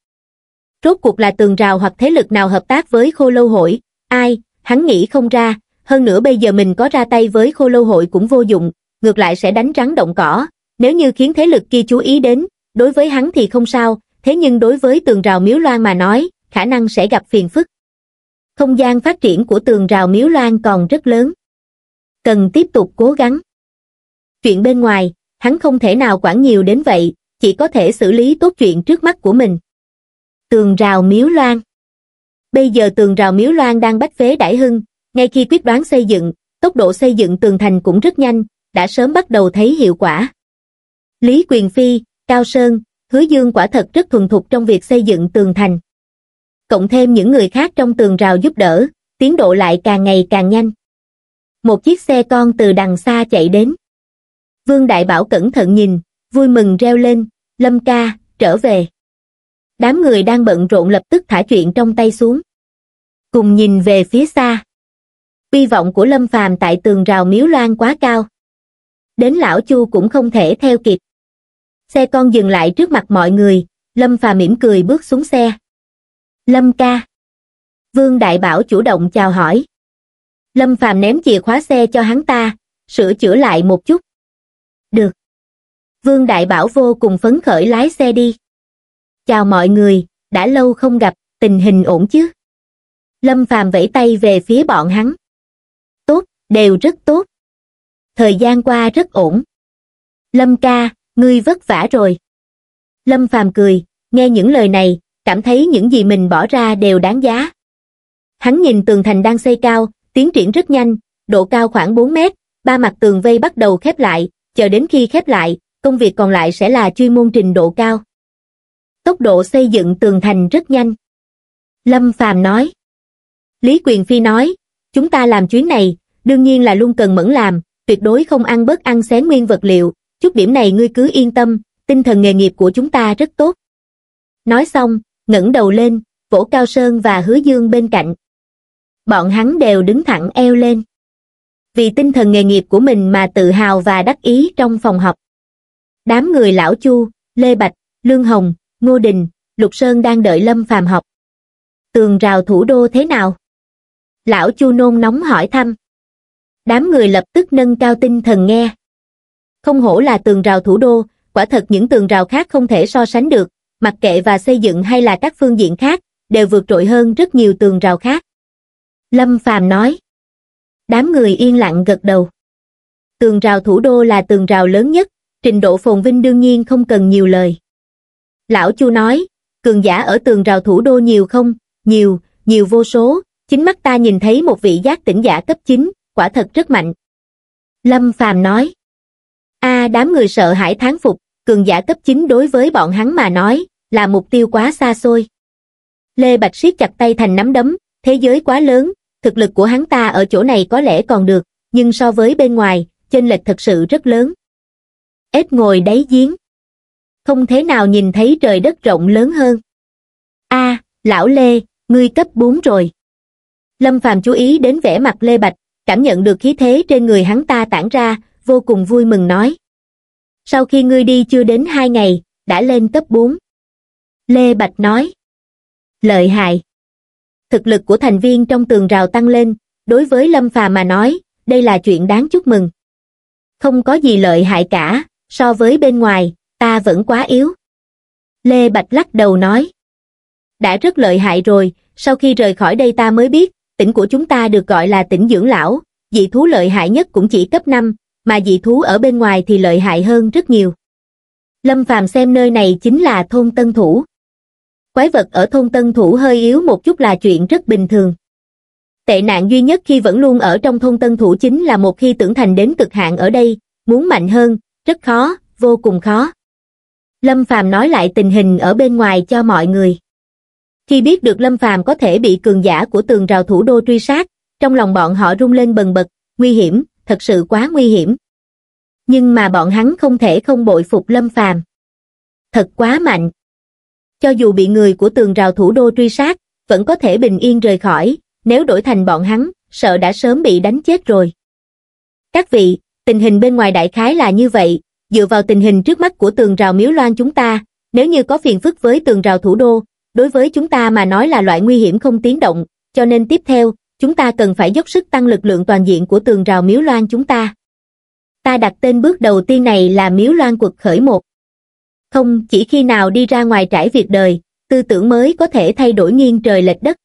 Rốt cuộc là tường rào hoặc thế lực nào hợp tác với khô lâu hội, ai, hắn nghĩ không ra, hơn nữa bây giờ mình có ra tay với khô lâu hội cũng vô dụng, ngược lại sẽ đánh rắn động cỏ, nếu như khiến thế lực kia chú ý đến, đối với hắn thì không sao, thế nhưng đối với tường rào miếu loan mà nói, khả năng sẽ gặp phiền phức. Không gian phát triển của tường rào miếu loan còn rất lớn. Cần tiếp tục cố gắng. Chuyện bên ngoài, hắn không thể nào quản nhiều đến vậy, chỉ có thể xử lý tốt chuyện trước mắt của mình. Tường rào miếu loan Bây giờ tường rào miếu loan đang bách phế đại hưng, ngay khi quyết đoán xây dựng, tốc độ xây dựng tường thành cũng rất nhanh, đã sớm bắt đầu thấy hiệu quả. Lý Quyền Phi, Cao Sơn, Hứa Dương quả thật rất thuần thục trong việc xây dựng tường thành. Cộng thêm những người khác trong tường rào giúp đỡ, tiến độ lại càng ngày càng nhanh. Một chiếc xe con từ đằng xa chạy đến. Vương Đại Bảo cẩn thận nhìn, vui mừng reo lên, Lâm ca, trở về. Đám người đang bận rộn lập tức thả chuyện trong tay xuống. Cùng nhìn về phía xa. Hy vọng của Lâm Phàm tại tường rào miếu loan quá cao. Đến lão Chu cũng không thể theo kịp. Xe con dừng lại trước mặt mọi người, Lâm Phàm mỉm cười bước xuống xe. Lâm ca. Vương Đại Bảo chủ động chào hỏi. Lâm Phàm ném chìa khóa xe cho hắn ta, sửa chữa lại một chút, Vương Đại Bảo vô cùng phấn khởi lái xe đi. Chào mọi người, đã lâu không gặp, tình hình ổn chứ? Lâm Phàm vẫy tay về phía bọn hắn. Tốt, đều rất tốt. Thời gian qua rất ổn. Lâm ca, ngươi vất vả rồi. Lâm Phàm cười, nghe những lời này, cảm thấy những gì mình bỏ ra đều đáng giá. Hắn nhìn tường thành đang xây cao, tiến triển rất nhanh, độ cao khoảng 4 mét, ba mặt tường vây bắt đầu khép lại, chờ đến khi khép lại, công việc còn lại sẽ là chuyên môn trình độ cao. Tốc độ xây dựng tường thành rất nhanh. Lâm Phàm nói. Lý Quyền Phi nói, chúng ta làm chuyến này, đương nhiên là luôn cần mẫn làm, tuyệt đối không ăn bớt ăn xén nguyên vật liệu, chút điểm này ngươi cứ yên tâm, tinh thần nghề nghiệp của chúng ta rất tốt. Nói xong, ngẩng đầu lên, vỗ Cao Sơn và Hứa Dương bên cạnh. Bọn hắn đều đứng thẳng eo lên. Vì tinh thần nghề nghiệp của mình mà tự hào và đắc ý trong phòng học đám người lão chu lê bạch lương hồng ngô đình lục sơn đang đợi lâm phàm học tường rào thủ đô thế nào lão chu nôn nóng hỏi thăm đám người lập tức nâng cao tinh thần nghe không hổ là tường rào thủ đô quả thật những tường rào khác không thể so sánh được mặc kệ và xây dựng hay là các phương diện khác đều vượt trội hơn rất nhiều tường rào khác lâm phàm nói đám người yên lặng gật đầu tường rào thủ đô là tường rào lớn nhất trình độ phồn vinh đương nhiên không cần nhiều lời. Lão Chu nói, cường giả ở tường rào thủ đô nhiều không? Nhiều, nhiều vô số, chính mắt ta nhìn thấy một vị giác tỉnh giả cấp 9, quả thật rất mạnh. Lâm Phàm nói, a đám người sợ hãi thán phục, cường giả cấp 9 đối với bọn hắn mà nói, là mục tiêu quá xa xôi. Lê Bạch siết chặt tay thành nắm đấm, thế giới quá lớn, thực lực của hắn ta ở chỗ này có lẽ còn được, nhưng so với bên ngoài, chênh lệch thật sự rất lớn ếch ngồi đáy giếng. Không thế nào nhìn thấy trời đất rộng lớn hơn. a lão Lê, ngươi cấp 4 rồi. Lâm Phàm chú ý đến vẻ mặt Lê Bạch, cảm nhận được khí thế trên người hắn ta tản ra, vô cùng vui mừng nói. Sau khi ngươi đi chưa đến 2 ngày, đã lên cấp 4. Lê Bạch nói. Lợi hại. Thực lực của thành viên trong tường rào tăng lên, đối với Lâm Phàm mà nói, đây là chuyện đáng chúc mừng. Không có gì lợi hại cả, so với bên ngoài ta vẫn quá yếu lê bạch lắc đầu nói đã rất lợi hại rồi sau khi rời khỏi đây ta mới biết tỉnh của chúng ta được gọi là tỉnh dưỡng lão dị thú lợi hại nhất cũng chỉ cấp năm mà dị thú ở bên ngoài thì lợi hại hơn rất nhiều lâm phàm xem nơi này chính là thôn tân thủ quái vật ở thôn tân thủ hơi yếu một chút là chuyện rất bình thường tệ nạn duy nhất khi vẫn luôn ở trong thôn tân thủ chính là một khi tưởng thành đến cực hạn ở đây muốn mạnh hơn rất khó vô cùng khó lâm phàm nói lại tình hình ở bên ngoài cho mọi người khi biết được lâm phàm có thể bị cường giả của tường rào thủ đô truy sát trong lòng bọn họ rung lên bần bật nguy hiểm thật sự quá nguy hiểm nhưng mà bọn hắn không thể không bội phục lâm phàm thật quá mạnh cho dù bị người của tường rào thủ đô truy sát vẫn có thể bình yên rời khỏi nếu đổi thành bọn hắn sợ đã sớm bị đánh chết rồi các vị tình hình bên ngoài đại khái là như vậy, dựa vào tình hình trước mắt của tường rào miếu loan chúng ta, nếu như có phiền phức với tường rào thủ đô, đối với chúng ta mà nói là loại nguy hiểm không tiến động, cho nên tiếp theo, chúng ta cần phải dốc sức tăng lực lượng toàn diện của tường rào miếu loan chúng ta. Ta đặt tên bước đầu tiên này là miếu loan quật khởi một. Không chỉ khi nào đi ra ngoài trải việc đời, tư tưởng mới có thể thay đổi nghiêng trời lệch đất.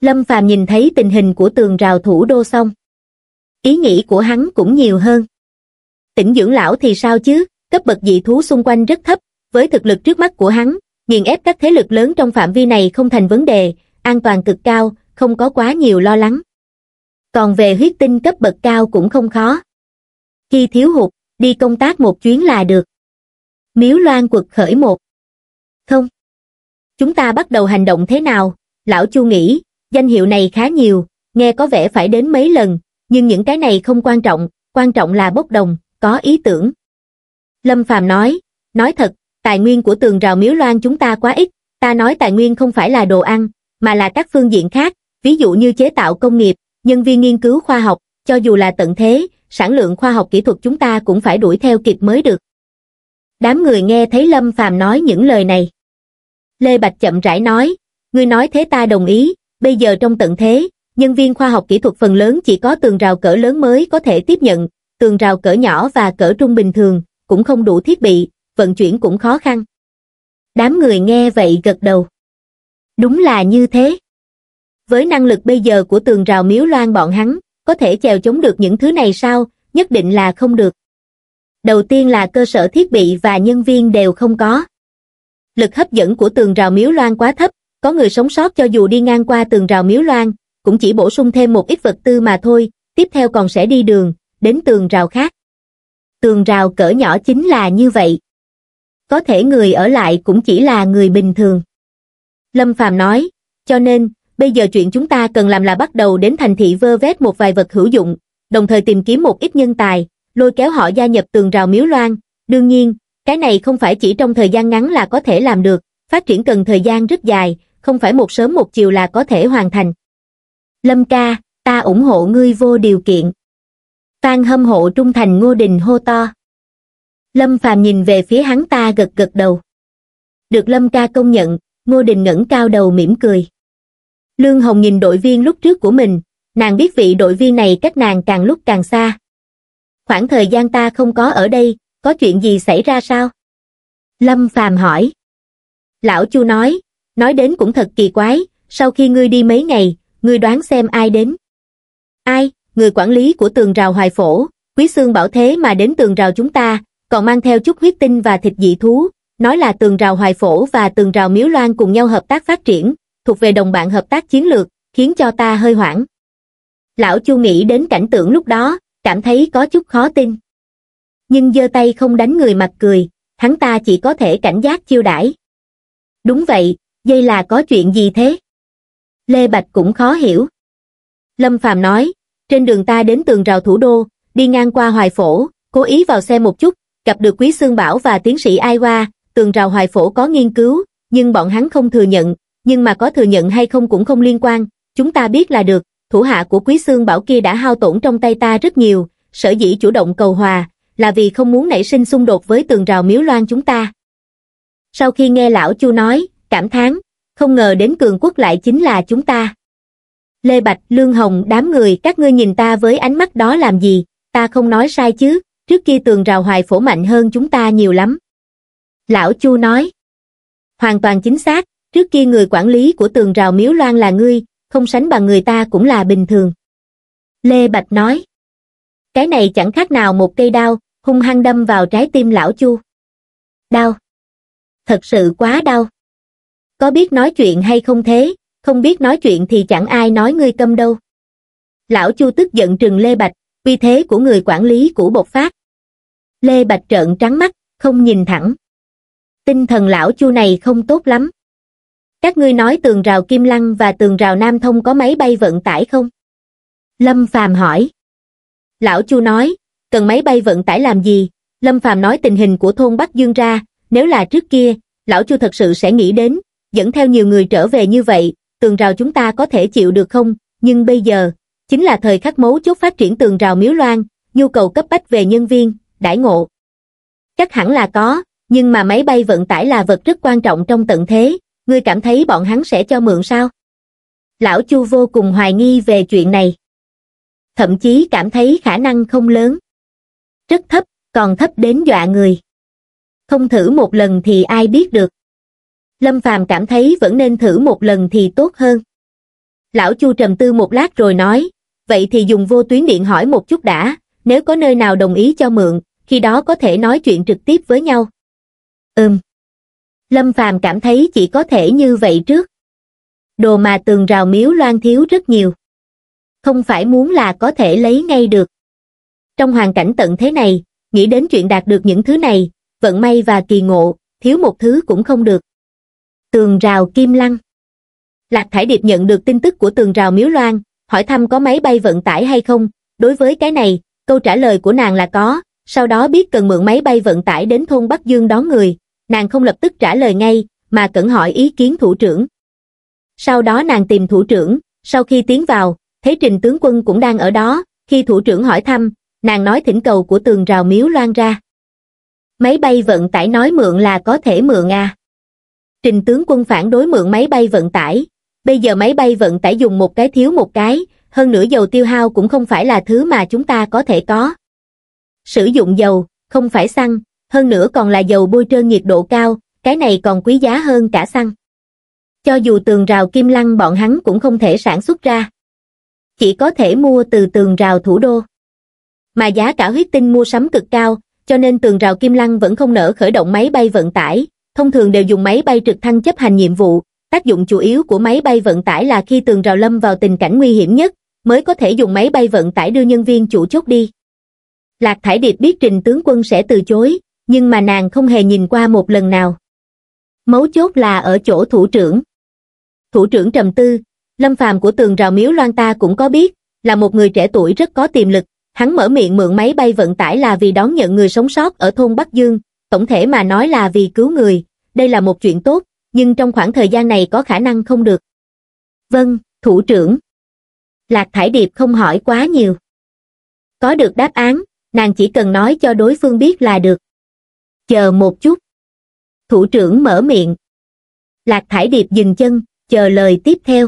Lâm Phàm nhìn thấy tình hình của tường rào thủ đô xong ý nghĩ của hắn cũng nhiều hơn. Tỉnh dưỡng lão thì sao chứ, cấp bậc dị thú xung quanh rất thấp, với thực lực trước mắt của hắn, nghiền ép các thế lực lớn trong phạm vi này không thành vấn đề, an toàn cực cao, không có quá nhiều lo lắng. Còn về huyết tinh cấp bậc cao cũng không khó. Khi thiếu hụt, đi công tác một chuyến là được. Miếu loan quật khởi một. Không. Chúng ta bắt đầu hành động thế nào? Lão Chu nghĩ, danh hiệu này khá nhiều, nghe có vẻ phải đến mấy lần, nhưng những cái này không quan trọng, quan trọng là bốc đồng, có ý tưởng. Lâm Phàm nói, nói thật, tài nguyên của tường rào miếu loan chúng ta quá ít, ta nói tài nguyên không phải là đồ ăn, mà là các phương diện khác, ví dụ như chế tạo công nghiệp, nhân viên nghiên cứu khoa học, cho dù là tận thế, sản lượng khoa học kỹ thuật chúng ta cũng phải đuổi theo kịp mới được. Đám người nghe thấy Lâm Phàm nói những lời này. Lê Bạch chậm rãi nói, ngươi nói thế ta đồng ý, bây giờ trong tận thế, nhân viên khoa học kỹ thuật phần lớn chỉ có tường rào cỡ lớn mới có thể tiếp nhận, tường rào cỡ nhỏ và cỡ trung bình thường, cũng không đủ thiết bị, vận chuyển cũng khó khăn. Đám người nghe vậy gật đầu. Đúng là như thế. Với năng lực bây giờ của tường rào miếu loan bọn hắn, có thể chèo chống được những thứ này sao, nhất định là không được. Đầu tiên là cơ sở thiết bị và nhân viên đều không có. Lực hấp dẫn của tường rào miếu loan quá thấp, có người sống sót cho dù đi ngang qua tường rào miếu loan, cũng chỉ bổ sung thêm một ít vật tư mà thôi, tiếp theo còn sẽ đi đường, đến tường rào khác. Tường rào cỡ nhỏ chính là như vậy. Có thể người ở lại cũng chỉ là người bình thường. Lâm Phàm nói, cho nên, bây giờ chuyện chúng ta cần làm là bắt đầu đến thành thị vơ vét một vài vật hữu dụng, đồng thời tìm kiếm một ít nhân tài, lôi kéo họ gia nhập tường rào miếu loan. Đương nhiên, cái này không phải chỉ trong thời gian ngắn là có thể làm được, phát triển cần thời gian rất dài, không phải một sớm một chiều là có thể hoàn thành lâm ca ta ủng hộ ngươi vô điều kiện phan hâm hộ trung thành ngô đình hô to lâm phàm nhìn về phía hắn ta gật gật đầu được lâm ca công nhận ngô đình ngẩng cao đầu mỉm cười lương hồng nhìn đội viên lúc trước của mình nàng biết vị đội viên này cách nàng càng lúc càng xa khoảng thời gian ta không có ở đây có chuyện gì xảy ra sao lâm phàm hỏi lão chu nói nói đến cũng thật kỳ quái sau khi ngươi đi mấy ngày ngươi đoán xem ai đến. Ai, người quản lý của tường rào hoài phổ, quý xương bảo thế mà đến tường rào chúng ta, còn mang theo chút huyết tinh và thịt dị thú, nói là tường rào hoài phổ và tường rào miếu loan cùng nhau hợp tác phát triển, thuộc về đồng bạn hợp tác chiến lược, khiến cho ta hơi hoảng. Lão Chu nghĩ đến cảnh tượng lúc đó, cảm thấy có chút khó tin. Nhưng giơ tay không đánh người mặt cười, hắn ta chỉ có thể cảnh giác chiêu đãi. Đúng vậy, dây là có chuyện gì thế? Lê Bạch cũng khó hiểu. Lâm Phàm nói, trên đường ta đến tường rào thủ đô, đi ngang qua Hoài Phổ, cố ý vào xe một chút, gặp được Quý Sương Bảo và tiến sĩ Ai Hoa, tường rào Hoài Phổ có nghiên cứu, nhưng bọn hắn không thừa nhận, nhưng mà có thừa nhận hay không cũng không liên quan, chúng ta biết là được, thủ hạ của Quý Sương Bảo kia đã hao tổn trong tay ta rất nhiều, sở dĩ chủ động cầu hòa, là vì không muốn nảy sinh xung đột với tường rào miếu loan chúng ta. Sau khi nghe lão Chu nói, cảm thán, không ngờ đến cường quốc lại chính là chúng ta. Lê Bạch, Lương Hồng, đám người, các ngươi nhìn ta với ánh mắt đó làm gì, ta không nói sai chứ, trước kia tường rào hoài phổ mạnh hơn chúng ta nhiều lắm. Lão Chu nói, hoàn toàn chính xác, trước kia người quản lý của tường rào miếu loan là ngươi, không sánh bằng người ta cũng là bình thường. Lê Bạch nói, cái này chẳng khác nào một cây đao, hung hăng đâm vào trái tim lão Chu. Đau, thật sự quá đau có biết nói chuyện hay không thế, không biết nói chuyện thì chẳng ai nói ngươi câm đâu. Lão Chu tức giận trừng Lê Bạch, uy thế của người quản lý của bột phát. Lê Bạch trợn trắng mắt, không nhìn thẳng. Tinh thần lão Chu này không tốt lắm. Các ngươi nói tường rào Kim Lăng và tường rào Nam Thông có máy bay vận tải không? Lâm Phàm hỏi. Lão Chu nói, cần máy bay vận tải làm gì? Lâm Phàm nói tình hình của thôn Bắc Dương ra, nếu là trước kia, lão Chu thật sự sẽ nghĩ đến, dẫn theo nhiều người trở về như vậy, tường rào chúng ta có thể chịu được không, nhưng bây giờ, chính là thời khắc mấu chốt phát triển tường rào miếu loan, nhu cầu cấp bách về nhân viên, đãi ngộ. Chắc hẳn là có, nhưng mà máy bay vận tải là vật rất quan trọng trong tận thế, ngươi cảm thấy bọn hắn sẽ cho mượn sao? Lão Chu vô cùng hoài nghi về chuyện này. Thậm chí cảm thấy khả năng không lớn. Rất thấp, còn thấp đến dọa người. Không thử một lần thì ai biết được. Lâm Phàm cảm thấy vẫn nên thử một lần thì tốt hơn. Lão Chu trầm tư một lát rồi nói, vậy thì dùng vô tuyến điện hỏi một chút đã, nếu có nơi nào đồng ý cho mượn, khi đó có thể nói chuyện trực tiếp với nhau. Ừm. Lâm Phàm cảm thấy chỉ có thể như vậy trước. Đồ mà tường rào miếu loan thiếu rất nhiều. Không phải muốn là có thể lấy ngay được. Trong hoàn cảnh tận thế này, nghĩ đến chuyện đạt được những thứ này, vận may và kỳ ngộ, thiếu một thứ cũng không được tường rào kim lăng lạc thải điệp nhận được tin tức của tường rào miếu loan hỏi thăm có máy bay vận tải hay không đối với cái này câu trả lời của nàng là có sau đó biết cần mượn máy bay vận tải đến thôn bắc dương đón người nàng không lập tức trả lời ngay mà cẩn hỏi ý kiến thủ trưởng sau đó nàng tìm thủ trưởng sau khi tiến vào thấy trình tướng quân cũng đang ở đó khi thủ trưởng hỏi thăm nàng nói thỉnh cầu của tường rào miếu loan ra máy bay vận tải nói mượn là có thể mượn à trình tướng quân phản đối mượn máy bay vận tải, bây giờ máy bay vận tải dùng một cái thiếu một cái, hơn nữa dầu tiêu hao cũng không phải là thứ mà chúng ta có thể có. Sử dụng dầu, không phải xăng, hơn nữa còn là dầu bôi trơn nhiệt độ cao, cái này còn quý giá hơn cả xăng. Cho dù tường rào kim lăng bọn hắn cũng không thể sản xuất ra. Chỉ có thể mua từ tường rào thủ đô. Mà giá cả huyết tinh mua sắm cực cao, cho nên tường rào kim lăng vẫn không nỡ khởi động máy bay vận tải, thông thường đều dùng máy bay trực thăng chấp hành nhiệm vụ, tác dụng chủ yếu của máy bay vận tải là khi tường rào lâm vào tình cảnh nguy hiểm nhất, mới có thể dùng máy bay vận tải đưa nhân viên chủ chốt đi. Lạc Thải Điệp biết trình tướng quân sẽ từ chối, nhưng mà nàng không hề nhìn qua một lần nào. Mấu chốt là ở chỗ thủ trưởng. Thủ trưởng trầm tư, lâm phàm của tường rào miếu loan ta cũng có biết, là một người trẻ tuổi rất có tiềm lực, hắn mở miệng mượn máy bay vận tải là vì đón nhận người sống sót ở thôn Bắc Dương, tổng thể mà nói là vì cứu người, đây là một chuyện tốt, nhưng trong khoảng thời gian này có khả năng không được. Vâng, thủ trưởng. Lạc Thải Điệp không hỏi quá nhiều. Có được đáp án, nàng chỉ cần nói cho đối phương biết là được. Chờ một chút. Thủ trưởng mở miệng. Lạc Thải Điệp dừng chân, chờ lời tiếp theo.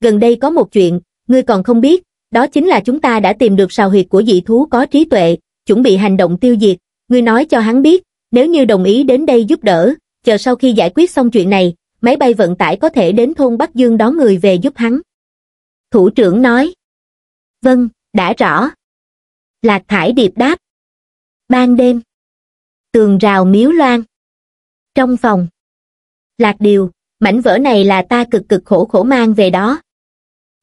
Gần đây có một chuyện, ngươi còn không biết, đó chính là chúng ta đã tìm được sào huyệt của dị thú có trí tuệ, chuẩn bị hành động tiêu diệt, Ngươi nói cho hắn biết, nếu như đồng ý đến đây giúp đỡ, chờ sau khi giải quyết xong chuyện này, máy bay vận tải có thể đến thôn Bắc Dương đón người về giúp hắn. Thủ trưởng nói. Vâng, đã rõ. Lạc Thải Điệp đáp. Ban đêm. Tường rào miếu loan. Trong phòng. Lạc Điều, mảnh vỡ này là ta cực cực khổ khổ mang về đó.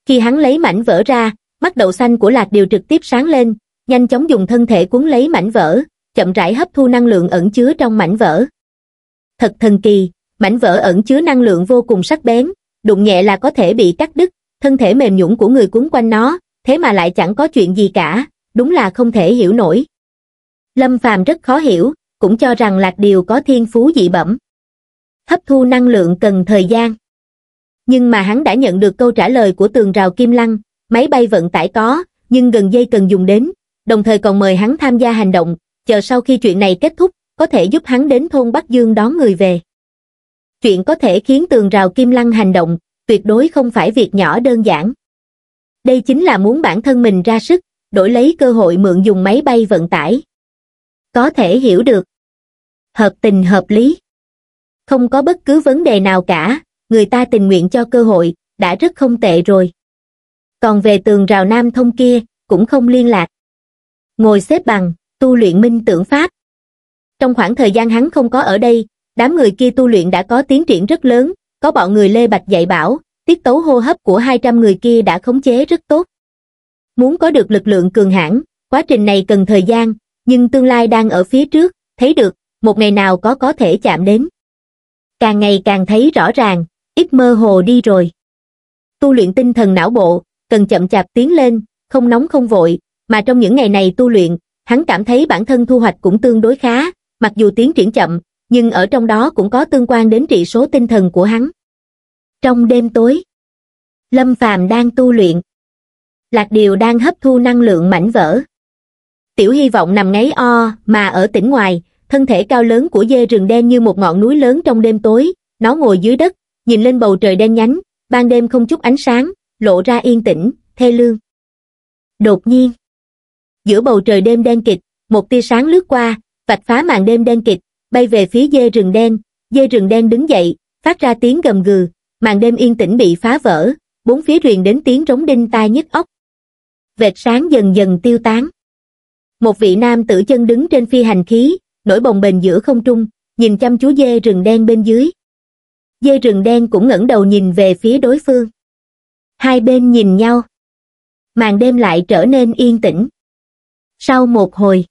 Khi hắn lấy mảnh vỡ ra, mắt đậu xanh của Lạc Điều trực tiếp sáng lên, nhanh chóng dùng thân thể cuốn lấy mảnh vỡ, chậm rãi hấp thu năng lượng ẩn chứa trong mảnh vỡ. Thật thần kỳ, mảnh vỡ ẩn chứa năng lượng vô cùng sắc bén, đụng nhẹ là có thể bị cắt đứt, thân thể mềm nhũn của người cuốn quanh nó, thế mà lại chẳng có chuyện gì cả, đúng là không thể hiểu nổi. Lâm Phàm rất khó hiểu, cũng cho rằng Lạc Điều có thiên phú dị bẩm. Hấp thu năng lượng cần thời gian. Nhưng mà hắn đã nhận được câu trả lời của tường rào Kim Lăng, máy bay vận tải có, nhưng gần dây cần dùng đến, đồng thời còn mời hắn tham gia hành động, chờ sau khi chuyện này kết thúc, có thể giúp hắn đến thôn Bắc Dương đón người về. Chuyện có thể khiến tường rào Kim Lăng hành động, tuyệt đối không phải việc nhỏ đơn giản. Đây chính là muốn bản thân mình ra sức, đổi lấy cơ hội mượn dùng máy bay vận tải. Có thể hiểu được. Hợp tình hợp lý. Không có bất cứ vấn đề nào cả, người ta tình nguyện cho cơ hội, đã rất không tệ rồi. Còn về tường rào nam thông kia, cũng không liên lạc. Ngồi xếp bằng, tu luyện minh tưởng pháp. Trong khoảng thời gian hắn không có ở đây, đám người kia tu luyện đã có tiến triển rất lớn, có bọn người Lê Bạch dạy bảo, tiết tấu hô hấp của 200 người kia đã khống chế rất tốt. Muốn có được lực lượng cường hãn, quá trình này cần thời gian, nhưng tương lai đang ở phía trước, thấy được, một ngày nào có có thể chạm đến. Càng ngày càng thấy rõ ràng, ít mơ hồ đi rồi. Tu luyện tinh thần não bộ, cần chậm chạp tiến lên, không nóng không vội, mà trong những ngày này tu luyện, hắn cảm thấy bản thân thu hoạch cũng tương đối khá, mặc dù tiến triển chậm, nhưng ở trong đó cũng có tương quan đến trị số tinh thần của hắn. Trong đêm tối, Lâm Phàm đang tu luyện. Lạc Điều đang hấp thu năng lượng mảnh vỡ. Tiểu hy vọng nằm ngáy o, mà ở tỉnh ngoài, thân thể cao lớn của dê rừng đen như một ngọn núi lớn trong đêm tối, nó ngồi dưới đất, nhìn lên bầu trời đen nhánh, ban đêm không chút ánh sáng, lộ ra yên tĩnh, thê lương. Đột nhiên, giữa bầu trời đêm đen kịch một tia sáng lướt qua vạch phá màn đêm đen kịch bay về phía dê rừng đen dê rừng đen đứng dậy phát ra tiếng gầm gừ màn đêm yên tĩnh bị phá vỡ bốn phía truyền đến tiếng rống đinh tai nhức óc vệt sáng dần dần tiêu tán một vị nam tử chân đứng trên phi hành khí nổi bồng bềnh giữa không trung nhìn chăm chú dê rừng đen bên dưới dê rừng đen cũng ngẩng đầu nhìn về phía đối phương hai bên nhìn nhau màn đêm lại trở nên yên tĩnh sau một hồi,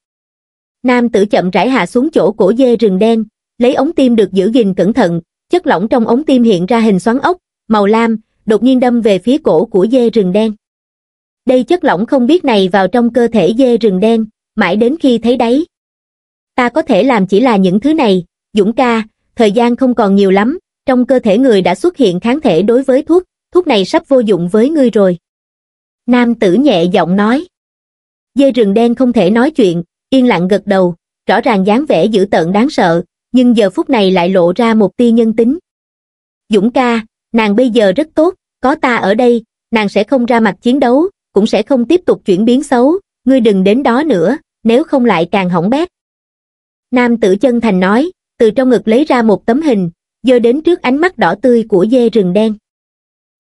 nam tử chậm rãi hạ xuống chỗ cổ dê rừng đen, lấy ống tim được giữ gìn cẩn thận, chất lỏng trong ống tim hiện ra hình xoắn ốc, màu lam, đột nhiên đâm về phía cổ của dê rừng đen. Đây chất lỏng không biết này vào trong cơ thể dê rừng đen, mãi đến khi thấy đấy Ta có thể làm chỉ là những thứ này, Dũng ca, thời gian không còn nhiều lắm, trong cơ thể người đã xuất hiện kháng thể đối với thuốc, thuốc này sắp vô dụng với ngươi rồi. Nam tử nhẹ giọng nói. Dê rừng đen không thể nói chuyện, yên lặng gật đầu, rõ ràng dáng vẻ dữ tợn đáng sợ, nhưng giờ phút này lại lộ ra một tia nhân tính. Dũng ca, nàng bây giờ rất tốt, có ta ở đây, nàng sẽ không ra mặt chiến đấu, cũng sẽ không tiếp tục chuyển biến xấu, ngươi đừng đến đó nữa, nếu không lại càng hỏng bét. Nam tử chân thành nói, từ trong ngực lấy ra một tấm hình, dơ đến trước ánh mắt đỏ tươi của dê rừng đen.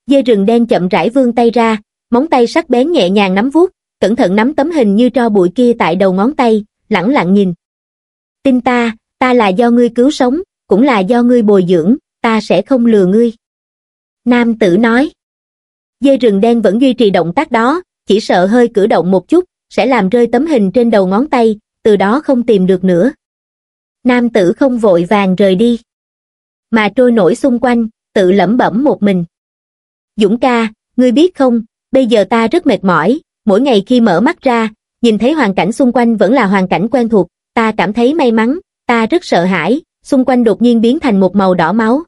Dê rừng đen chậm rãi vươn tay ra, móng tay sắc bén nhẹ nhàng nắm vuốt, cẩn thận nắm tấm hình như tro bụi kia tại đầu ngón tay, lẳng lặng nhìn. Tin ta, ta là do ngươi cứu sống, cũng là do ngươi bồi dưỡng, ta sẽ không lừa ngươi. Nam tử nói. Dây rừng đen vẫn duy trì động tác đó, chỉ sợ hơi cử động một chút, sẽ làm rơi tấm hình trên đầu ngón tay, từ đó không tìm được nữa. Nam tử không vội vàng rời đi, mà trôi nổi xung quanh, tự lẩm bẩm một mình. Dũng ca, ngươi biết không, bây giờ ta rất mệt mỏi, mỗi ngày khi mở mắt ra, nhìn thấy hoàn cảnh xung quanh vẫn là hoàn cảnh quen thuộc, ta cảm thấy may mắn, ta rất sợ hãi, xung quanh đột nhiên biến thành một màu đỏ máu.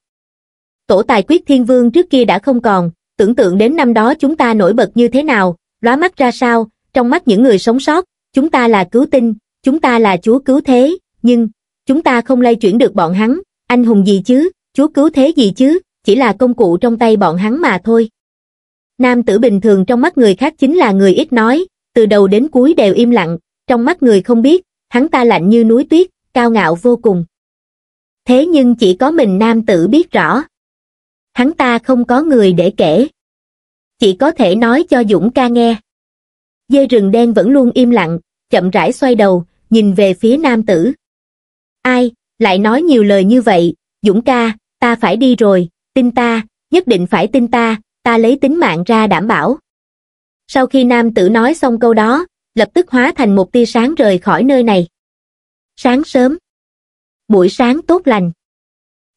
Tổ tài quyết thiên vương trước kia đã không còn, tưởng tượng đến năm đó chúng ta nổi bật như thế nào, lóa mắt ra sao, trong mắt những người sống sót, chúng ta là cứu tinh, chúng ta là chúa cứu thế, nhưng, chúng ta không lay chuyển được bọn hắn, anh hùng gì chứ, chúa cứu thế gì chứ, chỉ là công cụ trong tay bọn hắn mà thôi nam tử bình thường trong mắt người khác chính là người ít nói, từ đầu đến cuối đều im lặng, trong mắt người không biết, hắn ta lạnh như núi tuyết, cao ngạo vô cùng. Thế nhưng chỉ có mình nam tử biết rõ. Hắn ta không có người để kể. Chỉ có thể nói cho Dũng ca nghe. Dê rừng đen vẫn luôn im lặng, chậm rãi xoay đầu, nhìn về phía nam tử. Ai, lại nói nhiều lời như vậy, Dũng ca, ta phải đi rồi, tin ta, nhất định phải tin ta, ta lấy tính mạng ra đảm bảo sau khi nam tử nói xong câu đó lập tức hóa thành một tia sáng rời khỏi nơi này sáng sớm buổi sáng tốt lành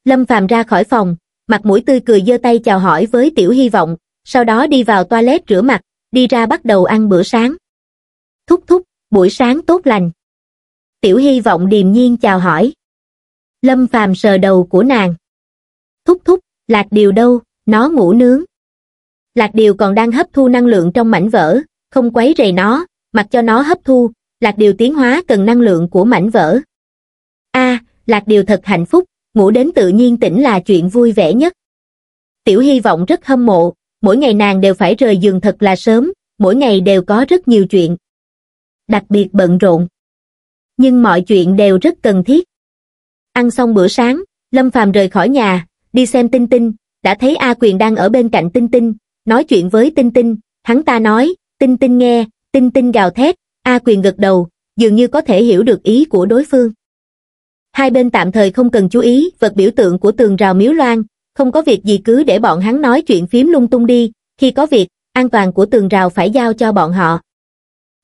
lâm phàm ra khỏi phòng mặt mũi tươi cười giơ tay chào hỏi với tiểu hy vọng sau đó đi vào toilet rửa mặt đi ra bắt đầu ăn bữa sáng thúc thúc buổi sáng tốt lành tiểu hy vọng điềm nhiên chào hỏi lâm phàm sờ đầu của nàng thúc thúc lạc điều đâu nó ngủ nướng lạc điều còn đang hấp thu năng lượng trong mảnh vỡ không quấy rầy nó mặc cho nó hấp thu lạc điều tiến hóa cần năng lượng của mảnh vỡ a lạc điều thật hạnh phúc ngủ đến tự nhiên tỉnh là chuyện vui vẻ nhất tiểu hy vọng rất hâm mộ mỗi ngày nàng đều phải rời giường thật là sớm mỗi ngày đều có rất nhiều chuyện đặc biệt bận rộn nhưng mọi chuyện đều rất cần thiết ăn xong bữa sáng lâm phàm rời khỏi nhà đi xem tinh tinh đã thấy a quyền đang ở bên cạnh tinh tinh nói chuyện với Tinh Tinh, hắn ta nói, Tinh Tinh nghe, Tinh Tinh gào thét, A Quyền gật đầu, dường như có thể hiểu được ý của đối phương. Hai bên tạm thời không cần chú ý vật biểu tượng của tường rào miếu loan, không có việc gì cứ để bọn hắn nói chuyện phím lung tung đi, khi có việc, an toàn của tường rào phải giao cho bọn họ.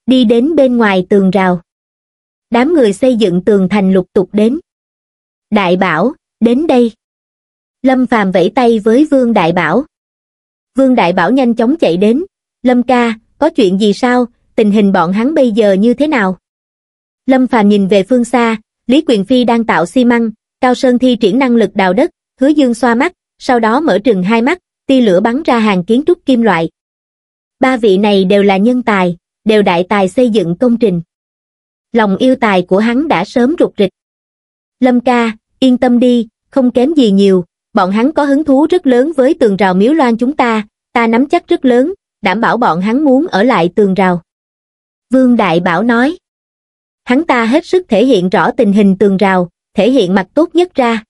Đi đến bên ngoài tường rào. Đám người xây dựng tường thành lục tục đến. Đại Bảo, đến đây. Lâm Phàm vẫy tay với Vương Đại Bảo. Vương Đại Bảo nhanh chóng chạy đến. Lâm ca, có chuyện gì sao? Tình hình bọn hắn bây giờ như thế nào? Lâm Phàm nhìn về phương xa, Lý Quyền Phi đang tạo xi măng, Cao Sơn thi triển năng lực đào đất, Hứa Dương xoa mắt, sau đó mở trừng hai mắt, tia lửa bắn ra hàng kiến trúc kim loại. Ba vị này đều là nhân tài, đều đại tài xây dựng công trình. Lòng yêu tài của hắn đã sớm rụt rịch. Lâm ca, yên tâm đi, không kém gì nhiều, bọn hắn có hứng thú rất lớn với tường rào miếu loan chúng ta, ta nắm chắc rất lớn, đảm bảo bọn hắn muốn ở lại tường rào. Vương Đại Bảo nói, hắn ta hết sức thể hiện rõ tình hình tường rào, thể hiện mặt tốt nhất ra.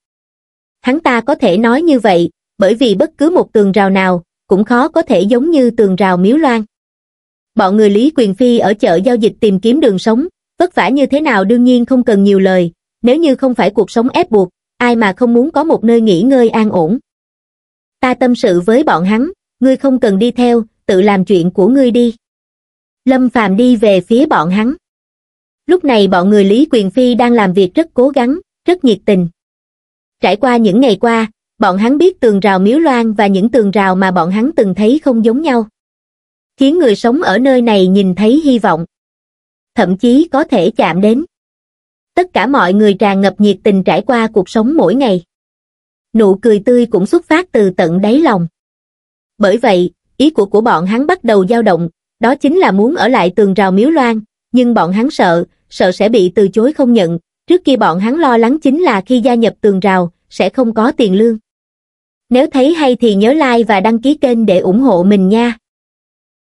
Hắn ta có thể nói như vậy, bởi vì bất cứ một tường rào nào, cũng khó có thể giống như tường rào miếu loan. Bọn người Lý Quyền Phi ở chợ giao dịch tìm kiếm đường sống, vất vả như thế nào đương nhiên không cần nhiều lời, nếu như không phải cuộc sống ép buộc, ai mà không muốn có một nơi nghỉ ngơi an ổn ta tâm sự với bọn hắn ngươi không cần đi theo tự làm chuyện của ngươi đi lâm phàm đi về phía bọn hắn lúc này bọn người lý quyền phi đang làm việc rất cố gắng rất nhiệt tình trải qua những ngày qua bọn hắn biết tường rào miếu loan và những tường rào mà bọn hắn từng thấy không giống nhau khiến người sống ở nơi này nhìn thấy hy vọng thậm chí có thể chạm đến tất cả mọi người tràn ngập nhiệt tình trải qua cuộc sống mỗi ngày. Nụ cười tươi cũng xuất phát từ tận đáy lòng. Bởi vậy, ý của của bọn hắn bắt đầu dao động, đó chính là muốn ở lại tường rào miếu loan, nhưng bọn hắn sợ, sợ sẽ bị từ chối không nhận, trước kia bọn hắn lo lắng chính là khi gia nhập tường rào, sẽ không có tiền lương. Nếu thấy hay thì nhớ like và đăng ký kênh để ủng hộ mình nha.